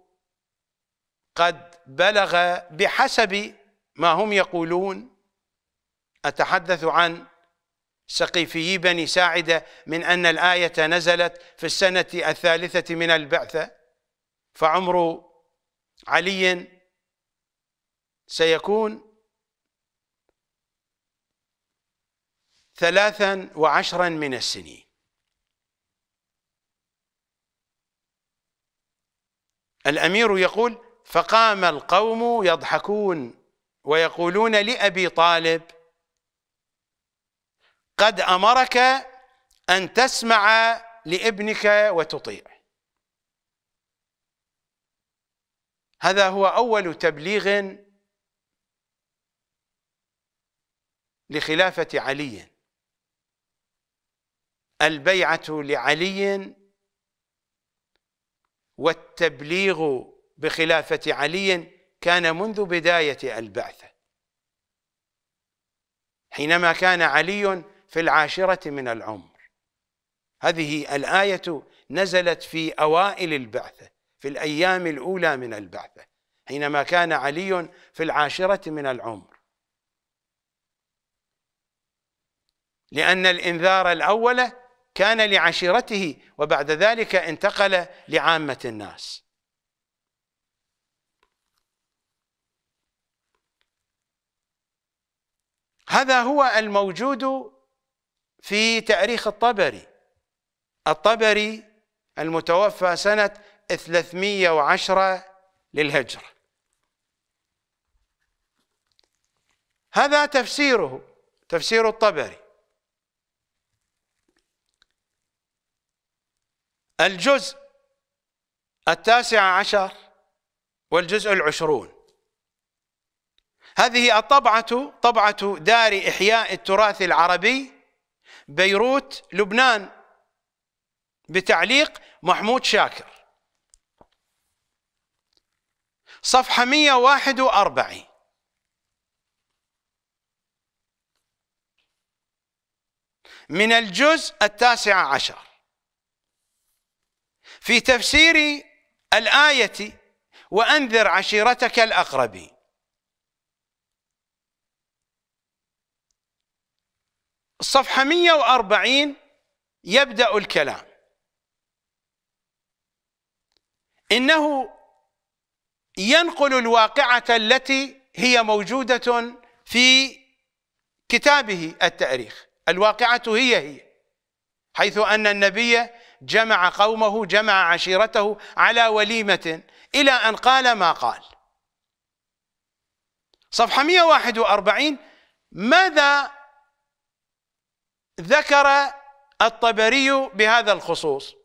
قد بلغ بحسب ما هم يقولون أتحدث عن سقيفي بني ساعدة من أن الآية نزلت في السنة الثالثة من البعثة فعمر علي سيكون ثلاثا وعشرا من السنين الأمير يقول فقام القوم يضحكون ويقولون لأبي طالب قد أمرك أن تسمع لابنك وتطيع هذا هو أول تبليغ لخلافة علي البيعة لعلي والتبليغ بخلافة علي كان منذ بداية البعثة حينما كان علي في العاشرة من العمر هذه الآية نزلت في أوائل البعثة في الأيام الأولى من البعثة حينما كان علي في العاشرة من العمر لأن الإنذار الأول كان لعشيرته وبعد ذلك انتقل لعامة الناس هذا هو الموجود في تاريخ الطبري الطبري المتوفى سنة 310 للهجرة هذا تفسيره تفسير الطبري الجزء التاسع عشر والجزء العشرون هذه الطبعة طبعة دار إحياء التراث العربي بيروت لبنان بتعليق محمود شاكر صفحة 141 من الجزء التاسع عشر في تفسير الآية وأنذر عشيرتك الأقربين صفحة 140 يبدأ الكلام إنه ينقل الواقعة التي هي موجودة في كتابه التاريخ الواقعة هي هي حيث أن النبي جمع قومه جمع عشيرته على وليمة إلى أن قال ما قال صفحة 141 ماذا ذكر الطبري بهذا الخصوص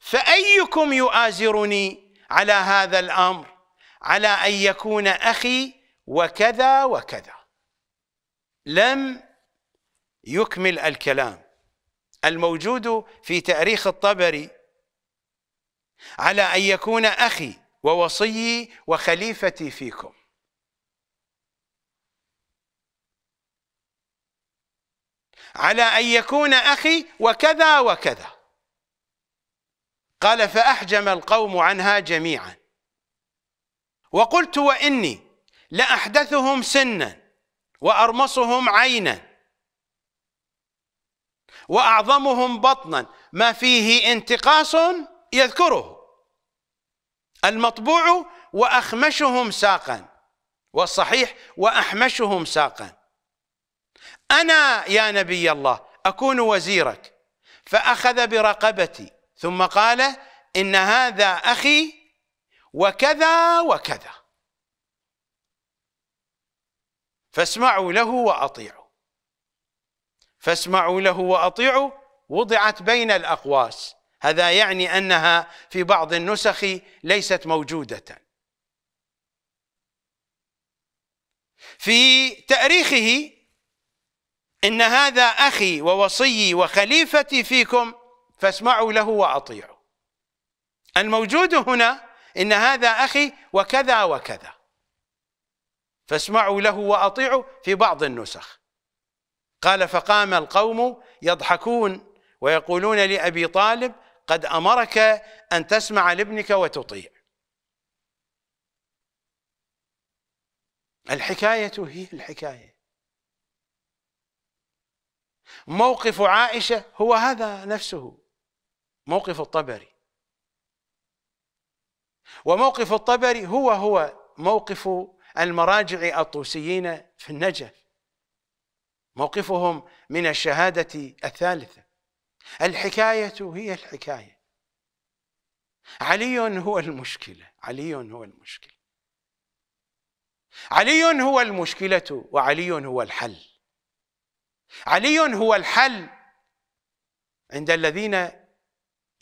فأيكم يؤازرني على هذا الأمر على أن يكون أخي وكذا وكذا لم يكمل الكلام الموجود في تاريخ الطبري على أن يكون أخي ووصيي وخليفتي فيكم على أن يكون أخي وكذا وكذا قال فأحجم القوم عنها جميعا وقلت وإني لأحدثهم سنا وأرمصهم عينا وأعظمهم بطنا ما فيه انتقاص يذكره المطبوع وأخمشهم ساقا والصحيح وأحمشهم ساقا أنا يا نبي الله أكون وزيرك فأخذ برقبتي ثم قال إن هذا أخي وكذا وكذا فاسمعوا له وأطيعوا فاسمعوا له وأطيعوا وضعت بين الأقواس هذا يعني أنها في بعض النسخ ليست موجودة في تأريخه إن هذا أخي ووصي وخليفتي فيكم فاسمعوا له وأطيعوا الموجود هنا إن هذا أخي وكذا وكذا فاسمعوا له وأطيعوا في بعض النسخ قال فقام القوم يضحكون ويقولون لأبي طالب قد أمرك أن تسمع لابنك وتطيع الحكاية هي الحكاية موقف عائشة هو هذا نفسه موقف الطبري وموقف الطبري هو هو موقف المراجع الطوسيين في النجف موقفهم من الشهادة الثالثة الحكاية هي الحكاية علي هو المشكلة علي هو المشكلة علي هو المشكلة وعلي هو الحل علي هو الحل عند الذين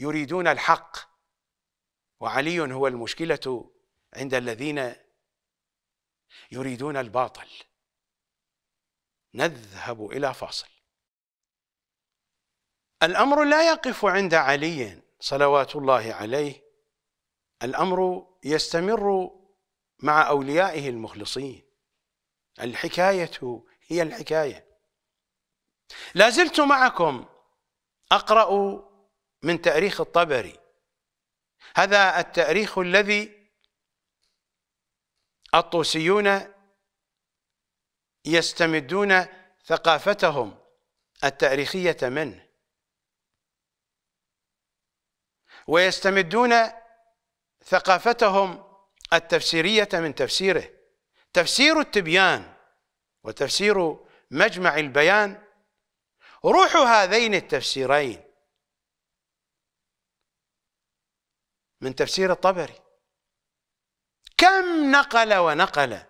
يريدون الحق وعلي هو المشكله عند الذين يريدون الباطل نذهب الى فاصل الامر لا يقف عند علي صلوات الله عليه الامر يستمر مع اوليائه المخلصين الحكايه هي الحكايه لازلت معكم أقرأ من تأريخ الطبري هذا التأريخ الذي الطوسيون يستمدون ثقافتهم التاريخية منه ويستمدون ثقافتهم التفسيرية من تفسيره تفسير التبيان وتفسير مجمع البيان روح هذين التفسيرين من تفسير الطبري كم نقل ونقل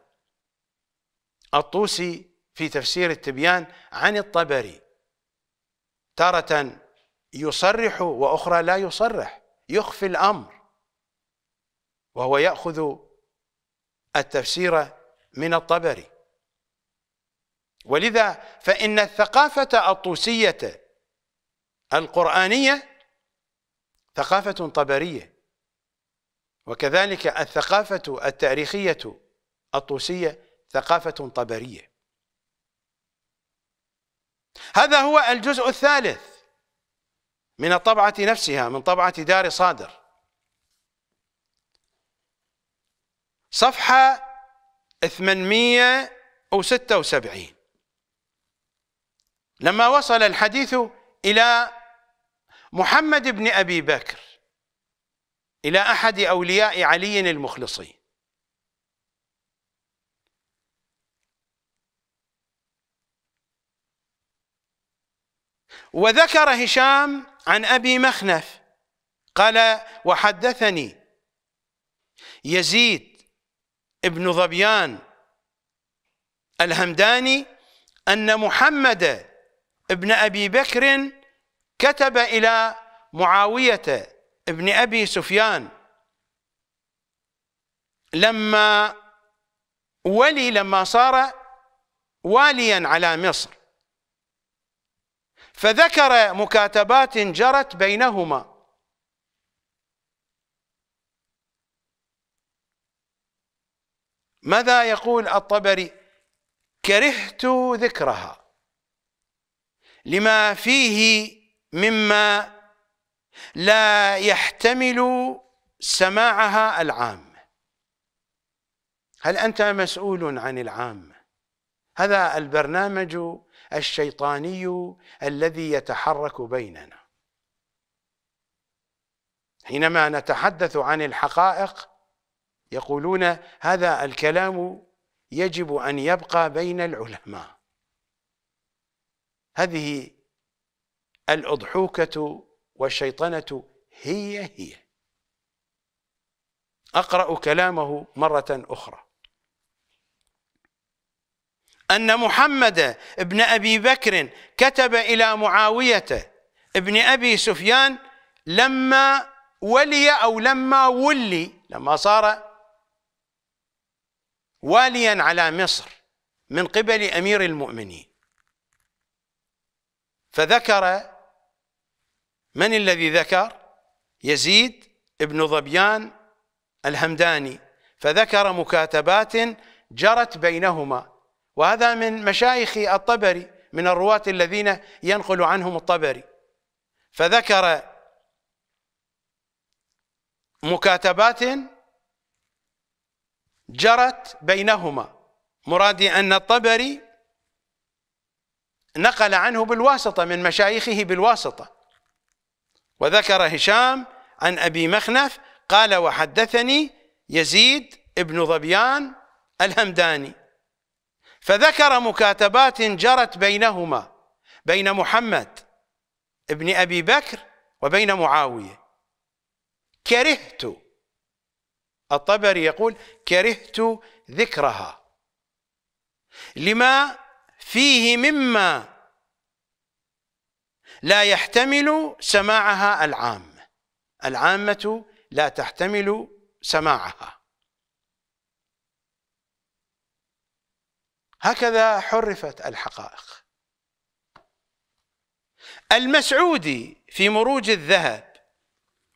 الطوسي في تفسير التبيان عن الطبري تارة يصرح وأخرى لا يصرح يخفي الأمر وهو يأخذ التفسير من الطبري ولذا فإن الثقافة الطوسية القرآنية ثقافة طبرية وكذلك الثقافة التاريخية الطوسية ثقافة طبرية هذا هو الجزء الثالث من الطبعة نفسها من طبعة دار صادر صفحة 876 لما وصل الحديث إلى محمد بن أبي بكر إلى أحد أولياء علي المخلصين وذكر هشام عن أبي مخنف قال وحدثني يزيد ابن ظبيان الهمداني أن محمد ابن أبي بكر كتب إلى معاوية ابن أبي سفيان لما ولي لما صار واليا على مصر فذكر مكاتبات جرت بينهما ماذا يقول الطبري كرهت ذكرها لما فيه مما لا يحتمل سماعها العام هل أنت مسؤول عن العام هذا البرنامج الشيطاني الذي يتحرك بيننا حينما نتحدث عن الحقائق يقولون هذا الكلام يجب أن يبقى بين العلماء هذه الأضحوكة والشيطنة هي هي أقرأ كلامه مرة أخرى أن محمد بن أبي بكر كتب إلى معاوية ابن أبي سفيان لما ولي أو لما ولي لما صار واليا على مصر من قبل أمير المؤمنين فذكر من الذي ذكر يزيد ابن ظبيان الهمداني فذكر مكاتبات جرت بينهما وهذا من مشايخ الطبري من الرواة الذين ينقل عنهم الطبري فذكر مكاتبات جرت بينهما مرادي أن الطبري نقل عنه بالواسطة من مشايخه بالواسطة وذكر هشام عن أبي مخنف قال وحدثني يزيد ابن ظبيان الهمداني فذكر مكاتبات جرت بينهما بين محمد ابن أبي بكر وبين معاوية كرهت الطبري يقول كرهت ذكرها لما فيه مما لا يحتمل سماعها العامة العامة لا تحتمل سماعها هكذا حرفت الحقائق المسعودي في مروج الذهب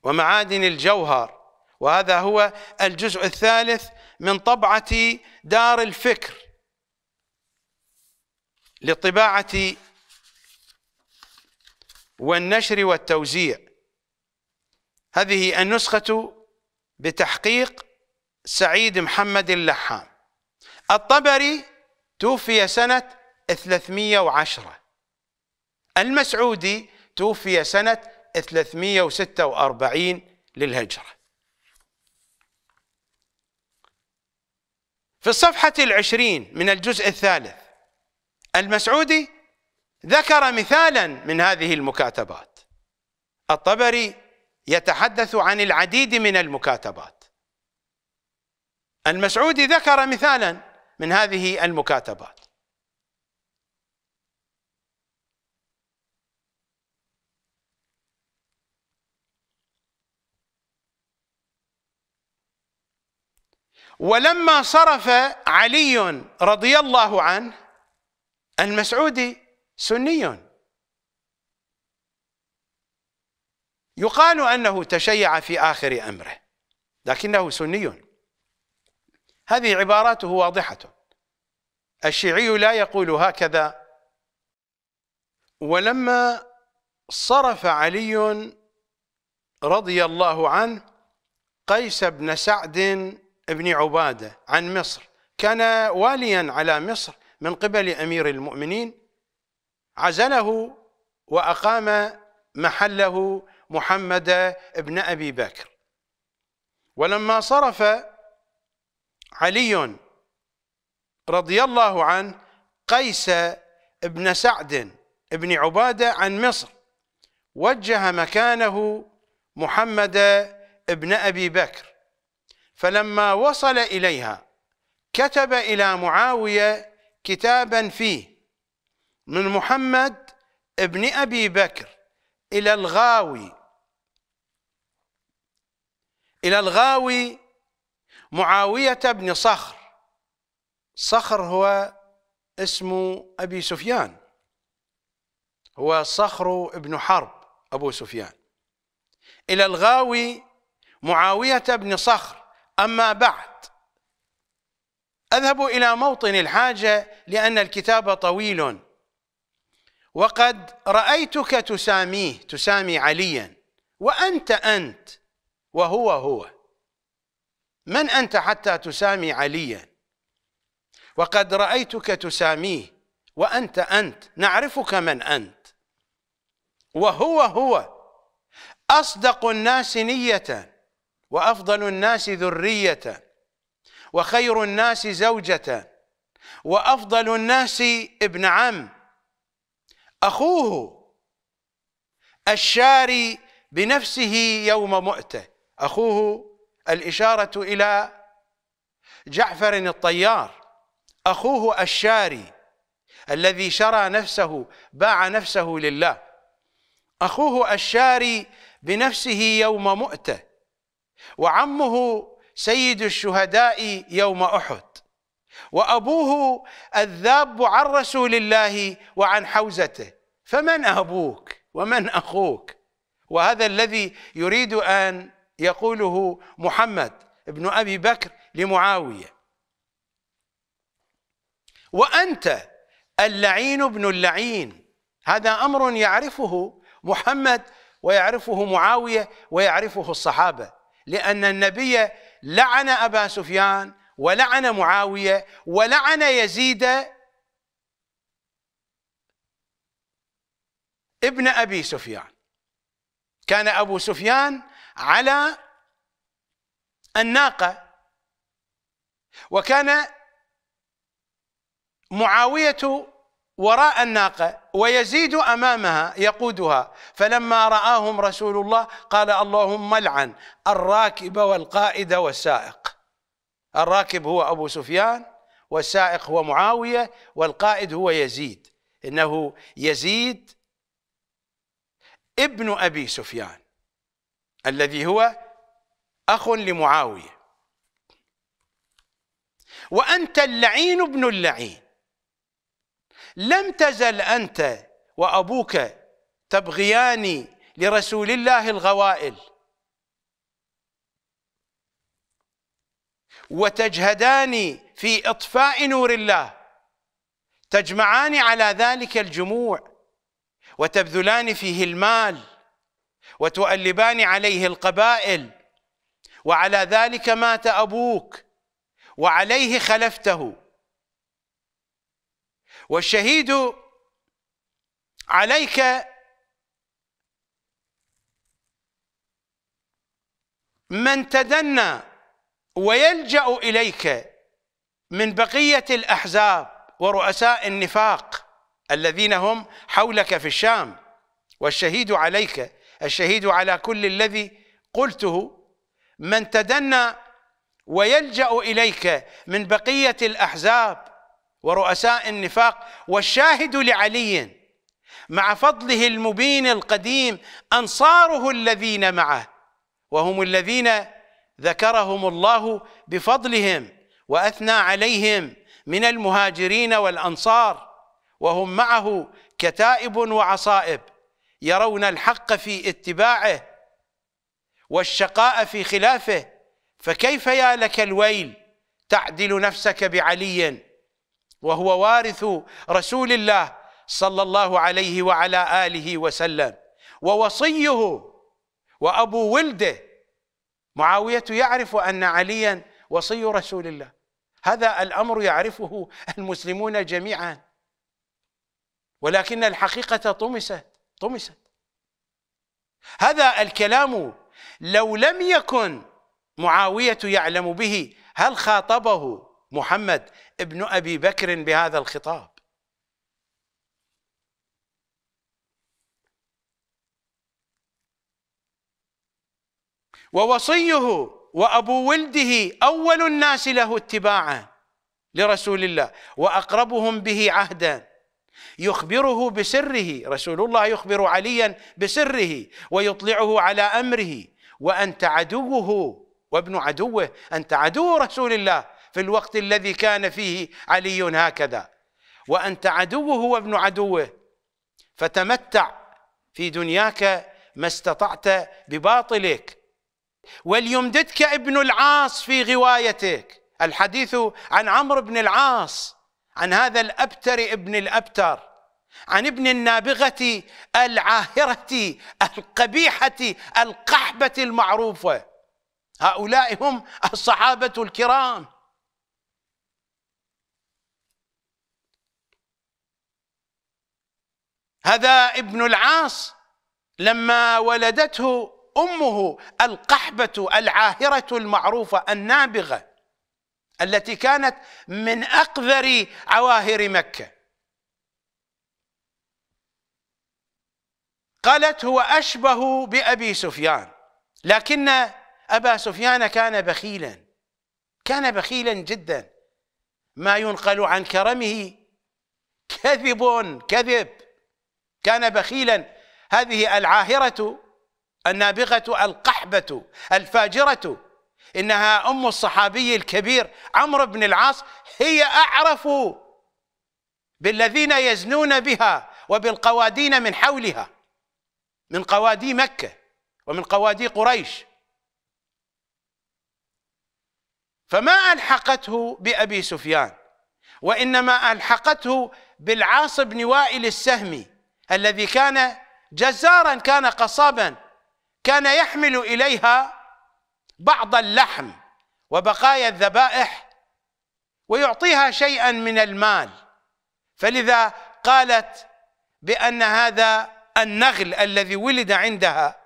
ومعادن الجوهر وهذا هو الجزء الثالث من طبعة دار الفكر للطباعة والنشر والتوزيع هذه النسخة بتحقيق سعيد محمد اللحام الطبري توفي سنة 310 المسعودي توفي سنة 346 للهجرة في الصفحة العشرين من الجزء الثالث المسعودي ذكر مثالا من هذه المكاتبات الطبري يتحدث عن العديد من المكاتبات المسعودي ذكر مثالا من هذه المكاتبات ولما صرف علي رضي الله عنه المسعودي سني يقال أنه تشيع في آخر أمره لكنه سني هذه عباراته واضحة الشيعي لا يقول هكذا ولما صرف علي رضي الله عنه قيس بن سعد بن عبادة عن مصر كان واليا على مصر من قبل امير المؤمنين عزله واقام محله محمد بن ابي بكر ولما صرف علي رضي الله عنه قيس بن سعد بن عباده عن مصر وجه مكانه محمد بن ابي بكر فلما وصل اليها كتب الى معاويه كتابا فيه من محمد ابن أبي بكر إلى الغاوي إلى الغاوي معاوية بن صخر صخر هو اسم أبي سفيان هو صخر بن حرب أبو سفيان إلى الغاوي معاوية بن صخر أما بعد اذهب الى موطن الحاجه لان الكتاب طويل وقد رايتك تساميه تسامي عليا وانت انت وهو هو من انت حتى تسامي عليا وقد رايتك تساميه وانت انت نعرفك من انت وهو هو اصدق الناس نيه وافضل الناس ذريه وخير الناس زوجة وأفضل الناس ابن عم أخوه الشاري بنفسه يوم مؤته أخوه الإشارة إلى جعفر الطيار أخوه الشاري الذي شرى نفسه باع نفسه لله أخوه الشاري بنفسه يوم مؤته وعمه سيد الشهداء يوم احد وابوه الذاب عن رسول الله وعن حوزته فمن ابوك ومن اخوك وهذا الذي يريد ان يقوله محمد ابن ابي بكر لمعاويه وانت اللعين ابن اللعين هذا امر يعرفه محمد ويعرفه معاويه ويعرفه الصحابه لان النبي لعن أبا سفيان ولعن معاوية ولعن يزيد ابن أبي سفيان كان أبو سفيان على الناقة وكان معاوية وراء الناقة ويزيد امامها يقودها فلما راهم رسول الله قال اللهم لعن الراكب والقائد والسائق الراكب هو ابو سفيان والسائق هو معاويه والقائد هو يزيد انه يزيد ابن ابي سفيان الذي هو اخ لمعاويه وانت اللعين ابن اللعين لم تزل أنت وأبوك تبغيان لرسول الله الغوائل وتجهدان في إطفاء نور الله تجمعان على ذلك الجموع وتبذلان فيه المال وتؤلبان عليه القبائل وعلى ذلك مات أبوك وعليه خلفته والشهيد عليك من تدنى ويلجأ إليك من بقية الأحزاب ورؤساء النفاق الذين هم حولك في الشام والشهيد عليك الشهيد على كل الذي قلته من تدنى ويلجأ إليك من بقية الأحزاب ورؤساء النفاق والشاهد لعلي مع فضله المبين القديم انصاره الذين معه وهم الذين ذكرهم الله بفضلهم واثنى عليهم من المهاجرين والانصار وهم معه كتائب وعصائب يرون الحق في اتباعه والشقاء في خلافه فكيف يا لك الويل تعدل نفسك بعلي وهو وارث رسول الله صلى الله عليه وعلى آله وسلم ووصيه وأبو ولده معاوية يعرف أن عليا وصي رسول الله هذا الأمر يعرفه المسلمون جميعا ولكن الحقيقة طمست طمست هذا الكلام لو لم يكن معاوية يعلم به هل خاطبه محمد ابن ابي بكر بهذا الخطاب ووصيه وابو ولده اول الناس له اتباعا لرسول الله واقربهم به عهدا يخبره بسره رسول الله يخبر عليا بسره ويطلعه على امره وانت عدوه وابن عدوه انت عدو رسول الله في الوقت الذي كان فيه علي هكذا وأنت عدوه وابن عدوه فتمتع في دنياك ما استطعت بباطلك وليمددك ابن العاص في غوايتك الحديث عن عمرو بن العاص عن هذا الأبتر ابن الأبتر عن ابن النابغة العاهرة القبيحة القحبة المعروفة هؤلاء هم الصحابة الكرام هذا ابن العاص لما ولدته امه القحبه العاهره المعروفه النابغه التي كانت من اقذر عواهر مكه قالت هو اشبه بابي سفيان لكن ابا سفيان كان بخيلا كان بخيلا جدا ما ينقل عن كرمه كذب كذب كان بخيلا هذه العاهرة النابغة القحبة الفاجرة إنها أم الصحابي الكبير عمرو بن العاص هي أعرف بالذين يزنون بها وبالقوادين من حولها من قوادي مكة ومن قوادي قريش فما ألحقته بأبي سفيان وإنما ألحقته بالعاص بن وائل السهمي الذي كان جزارا كان قصابا كان يحمل إليها بعض اللحم وبقايا الذبائح ويعطيها شيئا من المال فلذا قالت بأن هذا النغل الذي ولد عندها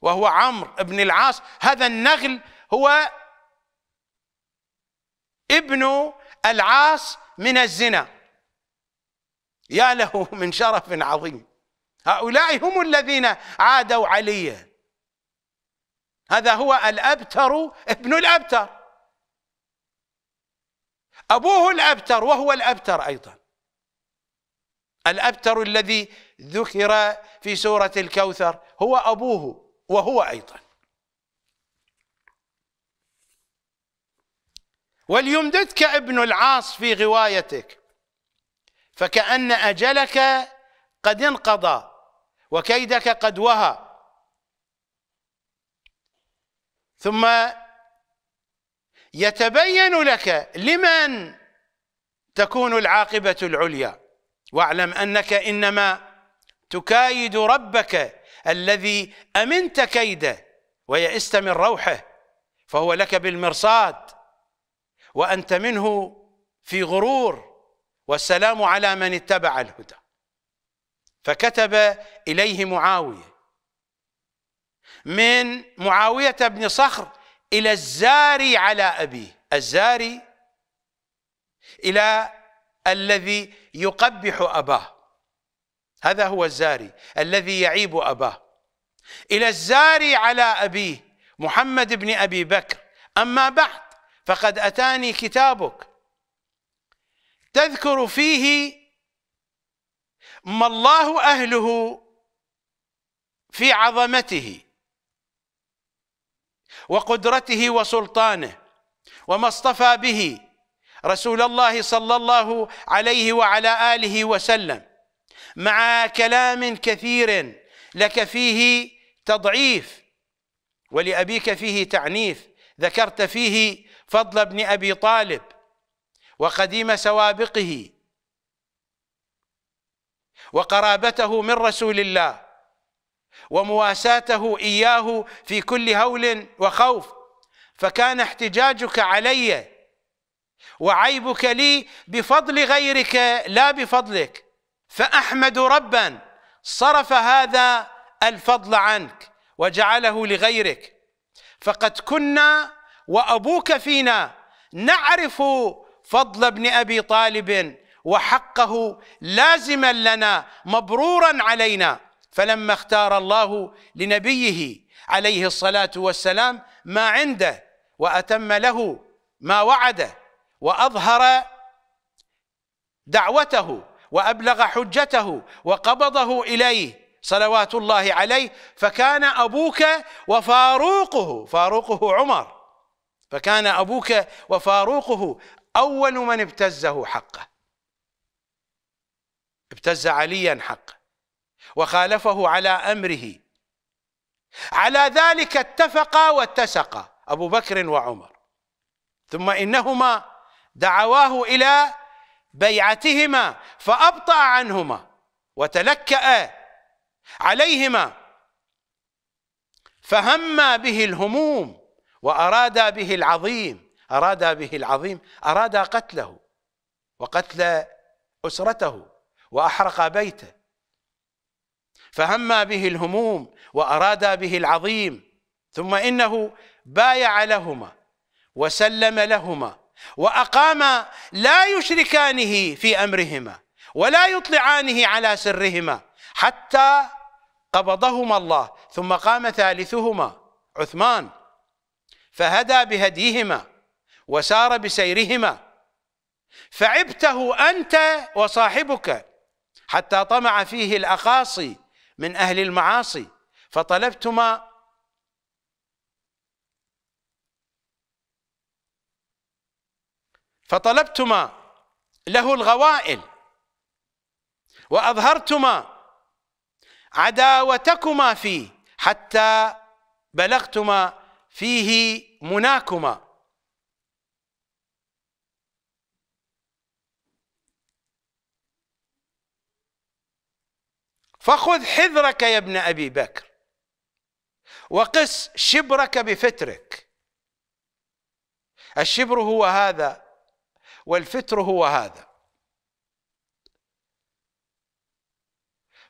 وهو عمرو بن العاص هذا النغل هو ابن العاص من الزنا يا له من شرف عظيم هؤلاء هم الذين عادوا عليا هذا هو الأبتر ابن الأبتر أبوه الأبتر وهو الأبتر أيضا الأبتر الذي ذكر في سورة الكوثر هو أبوه وهو أيضا وليمددك ابن العاص في غوايتك فكأن أجلك قد انقضى وكيدك قد وهى ثم يتبين لك لمن تكون العاقبة العليا واعلم أنك إنما تكايد ربك الذي أمنت كيده ويئست من روحه فهو لك بالمرصاد وأنت منه في غرور والسلام على من اتبع الهدى فكتب إليه معاوية من معاوية بن صخر إلى الزاري على أبيه الزاري إلى الذي يقبح أباه هذا هو الزاري الذي يعيب أباه إلى الزاري على أبيه محمد بن أبي بكر أما بعد فقد أتاني كتابك تذكر فيه ما الله اهله في عظمته وقدرته وسلطانه وما اصطفى به رسول الله صلى الله عليه وعلى اله وسلم مع كلام كثير لك فيه تضعيف ولابيك فيه تعنيف ذكرت فيه فضل ابن ابي طالب وقديم سوابقه وقرابته من رسول الله ومواساته إياه في كل هول وخوف فكان احتجاجك علي وعيبك لي بفضل غيرك لا بفضلك فأحمد ربا صرف هذا الفضل عنك وجعله لغيرك فقد كنا وأبوك فينا نعرف فضل ابن ابي طالب وحقه لازما لنا مبرورا علينا فلما اختار الله لنبيه عليه الصلاه والسلام ما عنده واتم له ما وعده واظهر دعوته وابلغ حجته وقبضه اليه صلوات الله عليه فكان ابوك وفاروقه فاروقه عمر فكان ابوك وفاروقه أول من ابتزه حقه ابتز عليا حقه وخالفه على أمره على ذلك اتفقا واتسقا أبو بكر وعمر ثم إنهما دعواه إلى بيعتهما فأبطأ عنهما وتلكأ عليهما فهم به الهموم وأراد به العظيم أراد به العظيم أراد قتله وقتل أسرته وأحرق بيته فهم به الهموم وأراد به العظيم ثم إنه بايع لهما وسلم لهما وأقام لا يشركانه في أمرهما ولا يطلعانه على سرهما حتى قبضهما الله ثم قام ثالثهما عثمان فهدى بهديهما وسار بسيرهما فعبته أنت وصاحبك حتى طمع فيه الأقاصي من أهل المعاصي فطلبتما فطلبتما له الغوائل وأظهرتما عداوتكما فيه حتى بلغتما فيه مناكما فخذ حذرك يا ابن أبي بكر وقس شبرك بفترك الشبر هو هذا والفتر هو هذا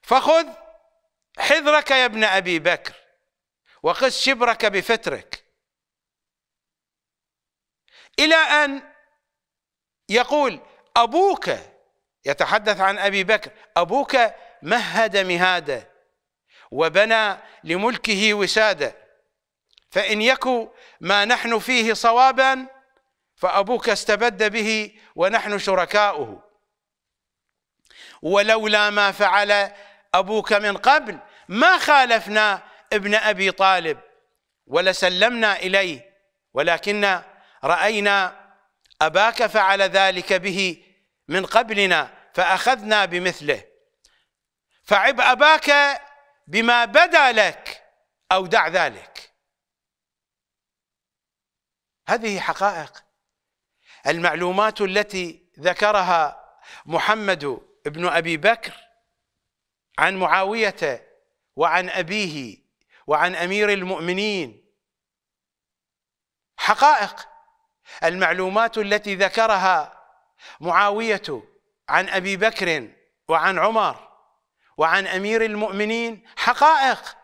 فخذ حذرك يا ابن أبي بكر وقس شبرك بفترك إلى أن يقول أبوك يتحدث عن أبي بكر أبوك مهد مهاده وبنى لملكه وساده فان يك ما نحن فيه صوابا فابوك استبد به ونحن شركاؤه ولولا ما فعل ابوك من قبل ما خالفنا ابن ابي طالب ولسلمنا اليه ولكن راينا اباك فعل ذلك به من قبلنا فاخذنا بمثله فعب أباك بما بدا لك أو دع ذلك هذه حقائق المعلومات التي ذكرها محمد بن أبي بكر عن معاوية وعن أبيه وعن أمير المؤمنين حقائق المعلومات التي ذكرها معاوية عن أبي بكر وعن عمر وعن امير المؤمنين حقائق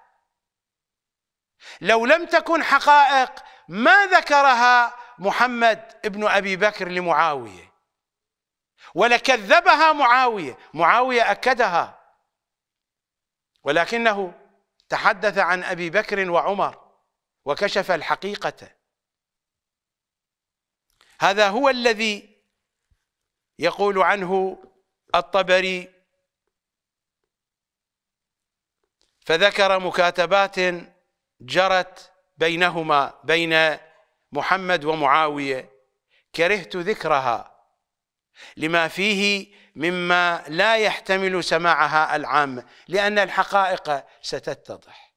لو لم تكن حقائق ما ذكرها محمد ابن ابي بكر لمعاويه ولكذبها معاويه معاويه اكدها ولكنه تحدث عن ابي بكر وعمر وكشف الحقيقه هذا هو الذي يقول عنه الطبري فذكر مكاتبات جرت بينهما بين محمد ومعاويه كرهت ذكرها لما فيه مما لا يحتمل سماعها العامه لان الحقائق ستتضح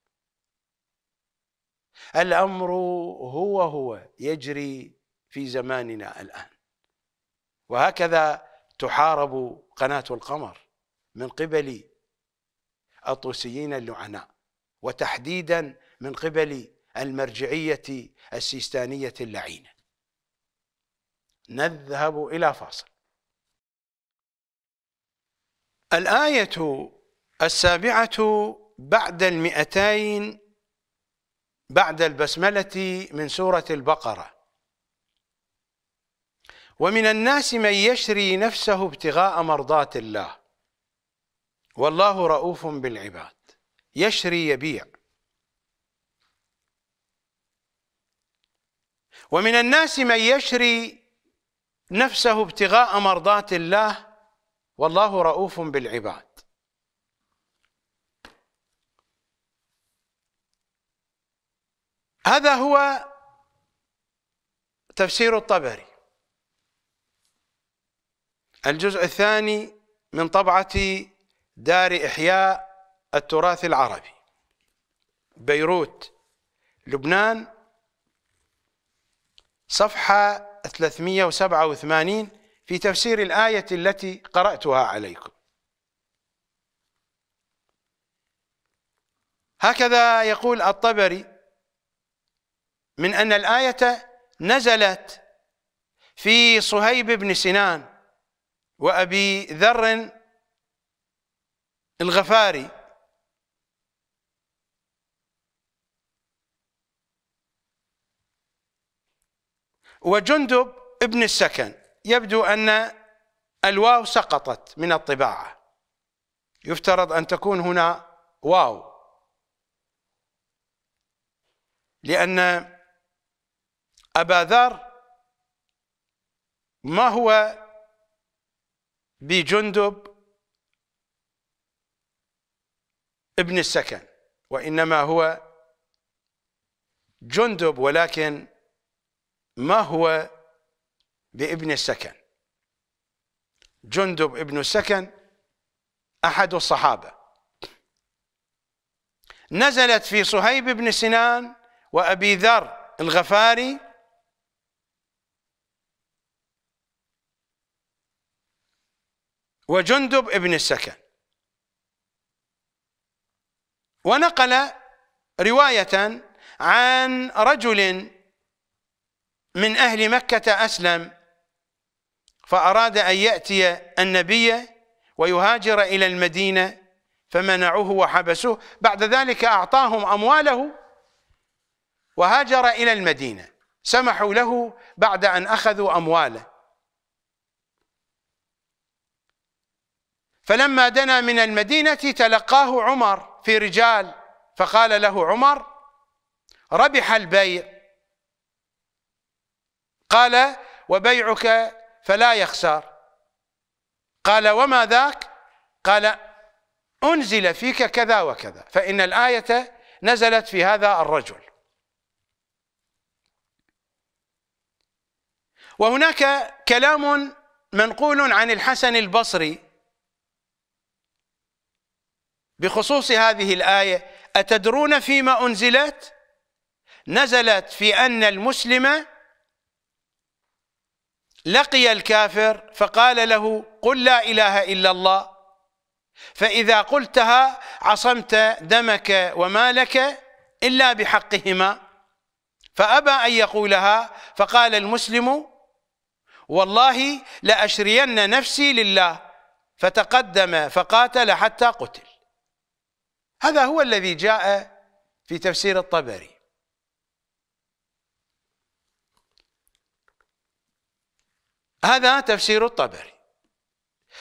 الامر هو هو يجري في زماننا الان وهكذا تحارب قناه القمر من قبل الطوسيين اللعناء وتحديدا من قبل المرجعية السيستانية اللعينة نذهب إلى فاصل الآية السابعة بعد المئتين بعد البسملة من سورة البقرة ومن الناس من يشري نفسه ابتغاء مرضات الله والله رؤوف بالعباد يشري يبيع ومن الناس من يشري نفسه ابتغاء مرضات الله والله رؤوف بالعباد هذا هو تفسير الطبري الجزء الثاني من طبعة دار إحياء التراث العربي بيروت لبنان صفحة 387 في تفسير الآية التي قرأتها عليكم هكذا يقول الطبري من أن الآية نزلت في صهيب بن سنان وأبي ذر الغفاري وجندب ابن السكن يبدو أن الواو سقطت من الطباعة يفترض أن تكون هنا واو لأن أبا ذر ما هو بجندب ابن السكن وإنما هو جندب ولكن ما هو بابن السكن جندب ابن السكن أحد الصحابة نزلت في صهيب بن سنان وأبي ذر الغفاري وجندب ابن السكن ونقل رواية عن رجل من أهل مكة أسلم فأراد أن يأتي النبي ويهاجر إلى المدينة فمنعوه وحبسوه بعد ذلك أعطاهم أمواله وهاجر إلى المدينة سمحوا له بعد أن أخذوا أمواله فلما دنا من المدينة تلقاه عمر في رجال فقال له عمر ربح البيع قال وبيعك فلا يخسر قال وما ذاك قال أنزل فيك كذا وكذا فإن الآية نزلت في هذا الرجل وهناك كلام منقول عن الحسن البصري بخصوص هذه الآية أتدرون فيما أنزلت نزلت في أن المسلم لقي الكافر فقال له قل لا إله إلا الله فإذا قلتها عصمت دمك ومالك إلا بحقهما فأبى أن يقولها فقال المسلم والله لأشرين نفسي لله فتقدم فقاتل حتى قتل هذا هو الذي جاء في تفسير الطبري هذا تفسير الطبري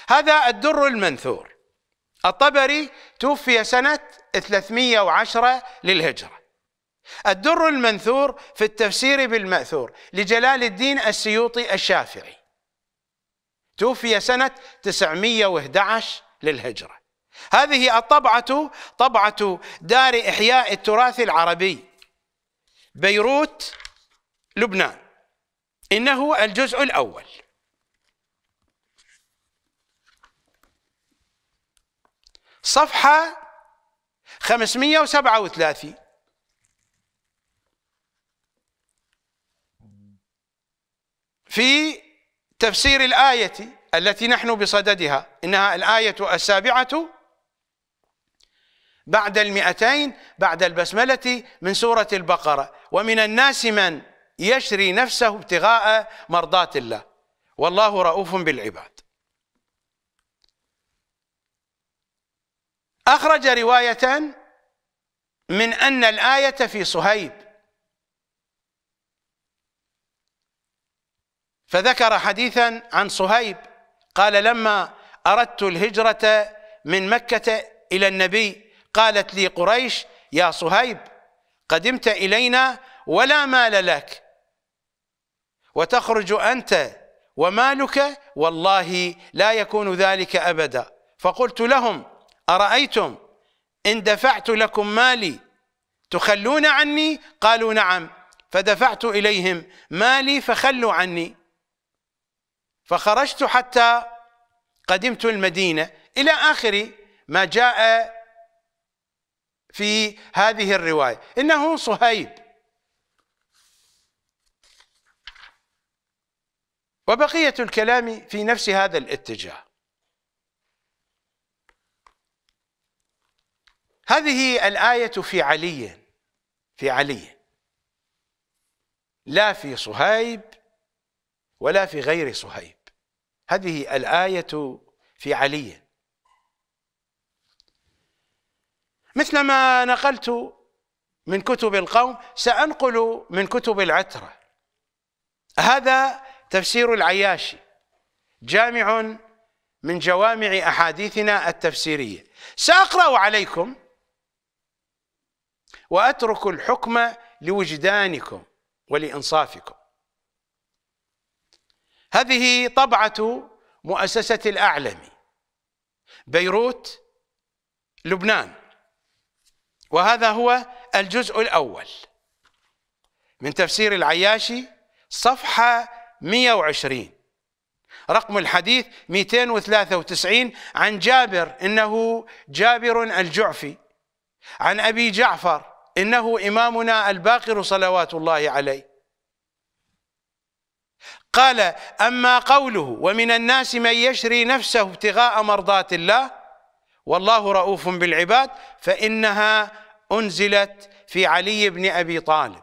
هذا الدر المنثور الطبري توفي سنة 310 للهجرة الدر المنثور في التفسير بالمأثور لجلال الدين السيوطي الشافعي توفي سنة 911 للهجرة هذه الطبعة طبعة دار إحياء التراث العربي بيروت لبنان إنه الجزء الأول صفحة 537 في تفسير الآية التي نحن بصددها إنها الآية السابعة بعد المئتين بعد البسملة من سورة البقرة ومن الناس من يشري نفسه ابتغاء مرضات الله والله رؤوف بالعباد أخرج رواية من أن الآية في صهيب فذكر حديثا عن صهيب قال لما أردت الهجرة من مكة إلى النبي قالت لي قريش يا صهيب قدمت الينا ولا مال لك وتخرج انت ومالك والله لا يكون ذلك ابدا فقلت لهم ارايتم ان دفعت لكم مالي تخلون عني قالوا نعم فدفعت اليهم مالي فخلوا عني فخرجت حتى قدمت المدينه الى اخر ما جاء في هذه الرواية إنه صهيب وبقية الكلام في نفس هذا الاتجاه هذه الآية في علي في علي لا في صهيب ولا في غير صهيب هذه الآية في علي مثل ما نقلت من كتب القوم سأنقل من كتب العترة هذا تفسير العياشي جامع من جوامع أحاديثنا التفسيرية سأقرأ عليكم وأترك الحكم لوجدانكم ولإنصافكم هذه طبعة مؤسسة الأعلم بيروت لبنان وهذا هو الجزء الأول من تفسير العياشي صفحة 120 رقم الحديث 293 عن جابر إنه جابر الجعفي عن أبي جعفر إنه إمامنا الباقر صلوات الله عليه قال أما قوله ومن الناس من يشري نفسه ابتغاء مرضات الله والله رؤوف بالعباد فإنها أنزلت في علي بن أبي طالب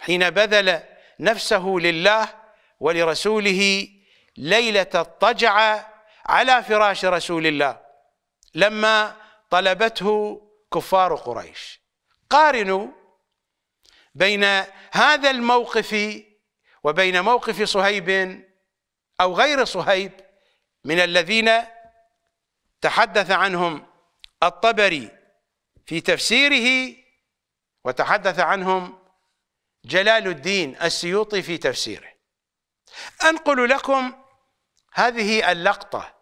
حين بذل نفسه لله ولرسوله ليلة الطجعة على فراش رسول الله لما طلبته كفار قريش قارنوا بين هذا الموقف وبين موقف صهيب أو غير صهيب من الذين تحدث عنهم الطبري في تفسيره وتحدث عنهم جلال الدين السيوطي في تفسيره أنقل لكم هذه اللقطة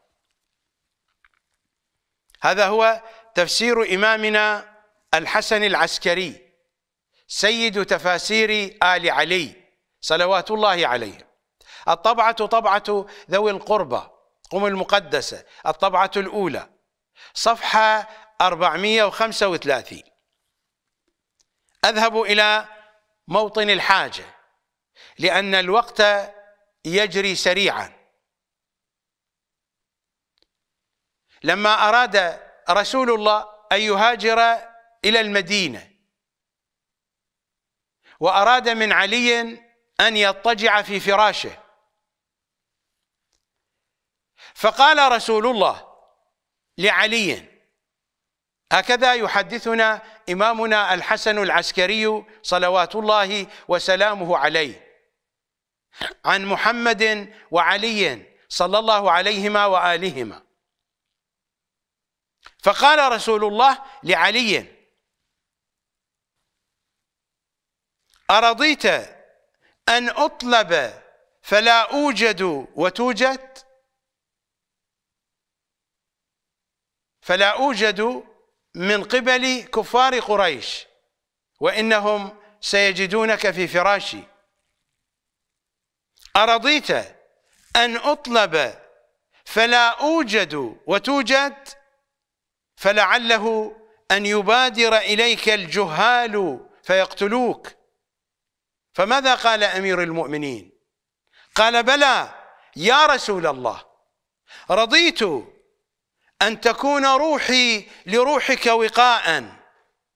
هذا هو تفسير إمامنا الحسن العسكري سيد تفاسير آل علي صلوات الله عليه الطبعة طبعة ذوي القربى قم المقدسة الطبعة الأولى صفحة 435 أذهب إلى موطن الحاجة لأن الوقت يجري سريعا لما أراد رسول الله أن يهاجر إلى المدينة وأراد من علي أن يضطجع في فراشه فقال رسول الله لعلي هكذا يحدثنا إمامنا الحسن العسكري صلوات الله وسلامه عليه عن محمد وعلي صلى الله عليهما وآلهما فقال رسول الله لعلي أرضيت أن أطلب فلا أوجد وتوجد فلا أوجد من قبل كفار قريش وإنهم سيجدونك في فراشي أرضيت أن أطلب فلا أوجد وتوجد فلعله أن يبادر إليك الجهال فيقتلوك فماذا قال أمير المؤمنين قال بلى يا رسول الله رضيت أن تكون روحي لروحك وقاء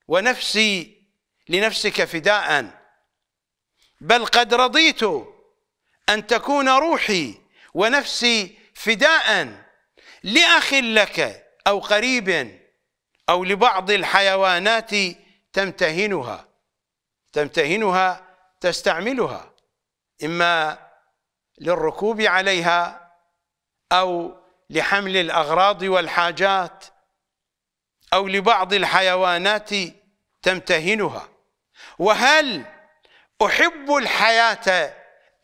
ونفسي لنفسك فداء بل قد رضيت أن تكون روحي ونفسي فداء لأخ لك أو قريب أو لبعض الحيوانات تمتهنها تمتهنها تستعملها إما للركوب عليها أو لحمل الأغراض والحاجات أو لبعض الحيوانات تمتهنها وهل أحب الحياة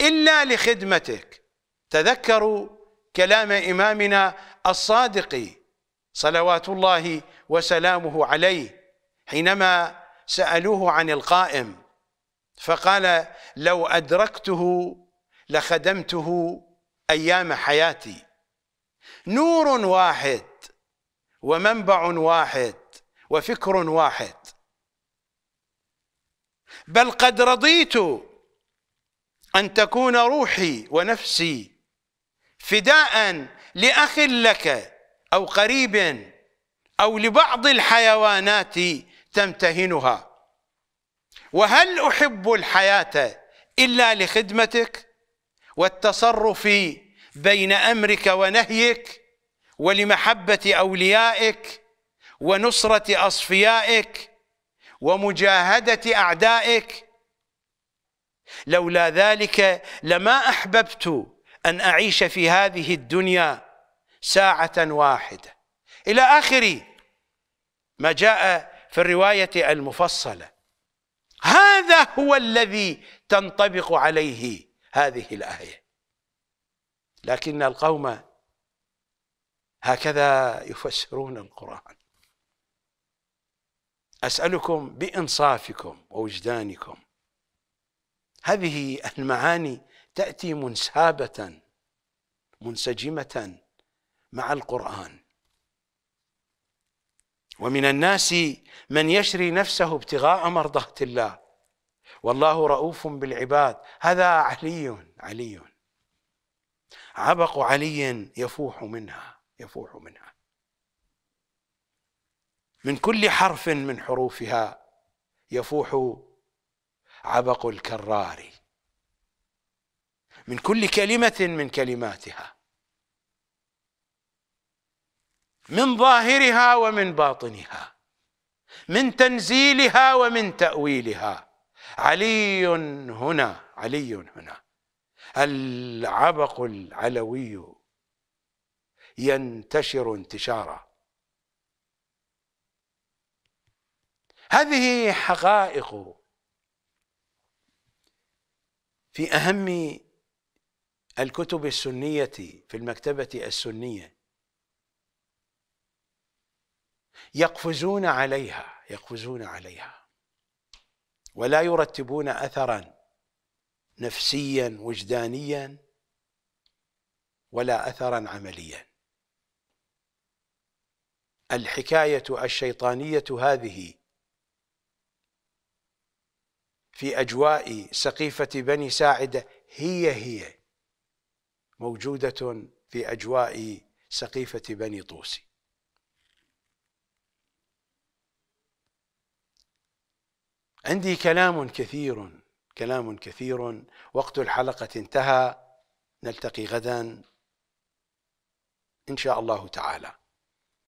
إلا لخدمتك تذكروا كلام إمامنا الصادق صلوات الله وسلامه عليه حينما سألوه عن القائم فقال لو أدركته لخدمته أيام حياتي نور واحد ومنبع واحد وفكر واحد بل قد رضيت أن تكون روحي ونفسي فداء لأخ لك أو قريب أو لبعض الحيوانات تمتهنها وهل أحب الحياة إلا لخدمتك والتصرف بين امرك ونهيك ولمحبه اوليائك ونصره اصفيائك ومجاهده اعدائك لولا ذلك لما احببت ان اعيش في هذه الدنيا ساعه واحده الى اخر ما جاء في الروايه المفصله هذا هو الذي تنطبق عليه هذه الايه لكن القوم هكذا يفسرون القرآن أسألكم بإنصافكم ووجدانكم هذه المعاني تأتي منسابة منسجمة مع القرآن ومن الناس من يشري نفسه ابتغاء مرضات الله والله رؤوف بالعباد هذا علي علي عبق علي يفوح منها يفوح منها من كل حرف من حروفها يفوح عبق الكرار من كل كلمة من كلماتها من ظاهرها ومن باطنها من تنزيلها ومن تأويلها علي هنا علي هنا العبق العلوي ينتشر انتشارا هذه حقائق في أهم الكتب السنية في المكتبة السنية يقفزون عليها يقفزون عليها ولا يرتبون أثراً نفسيا وجدانيا ولا أثرا عمليا الحكاية الشيطانية هذه في أجواء سقيفة بني ساعدة هي هي موجودة في أجواء سقيفة بني طوسي عندي كلام كثير كلام كثير وقت الحلقة انتهى نلتقي غدا إن شاء الله تعالى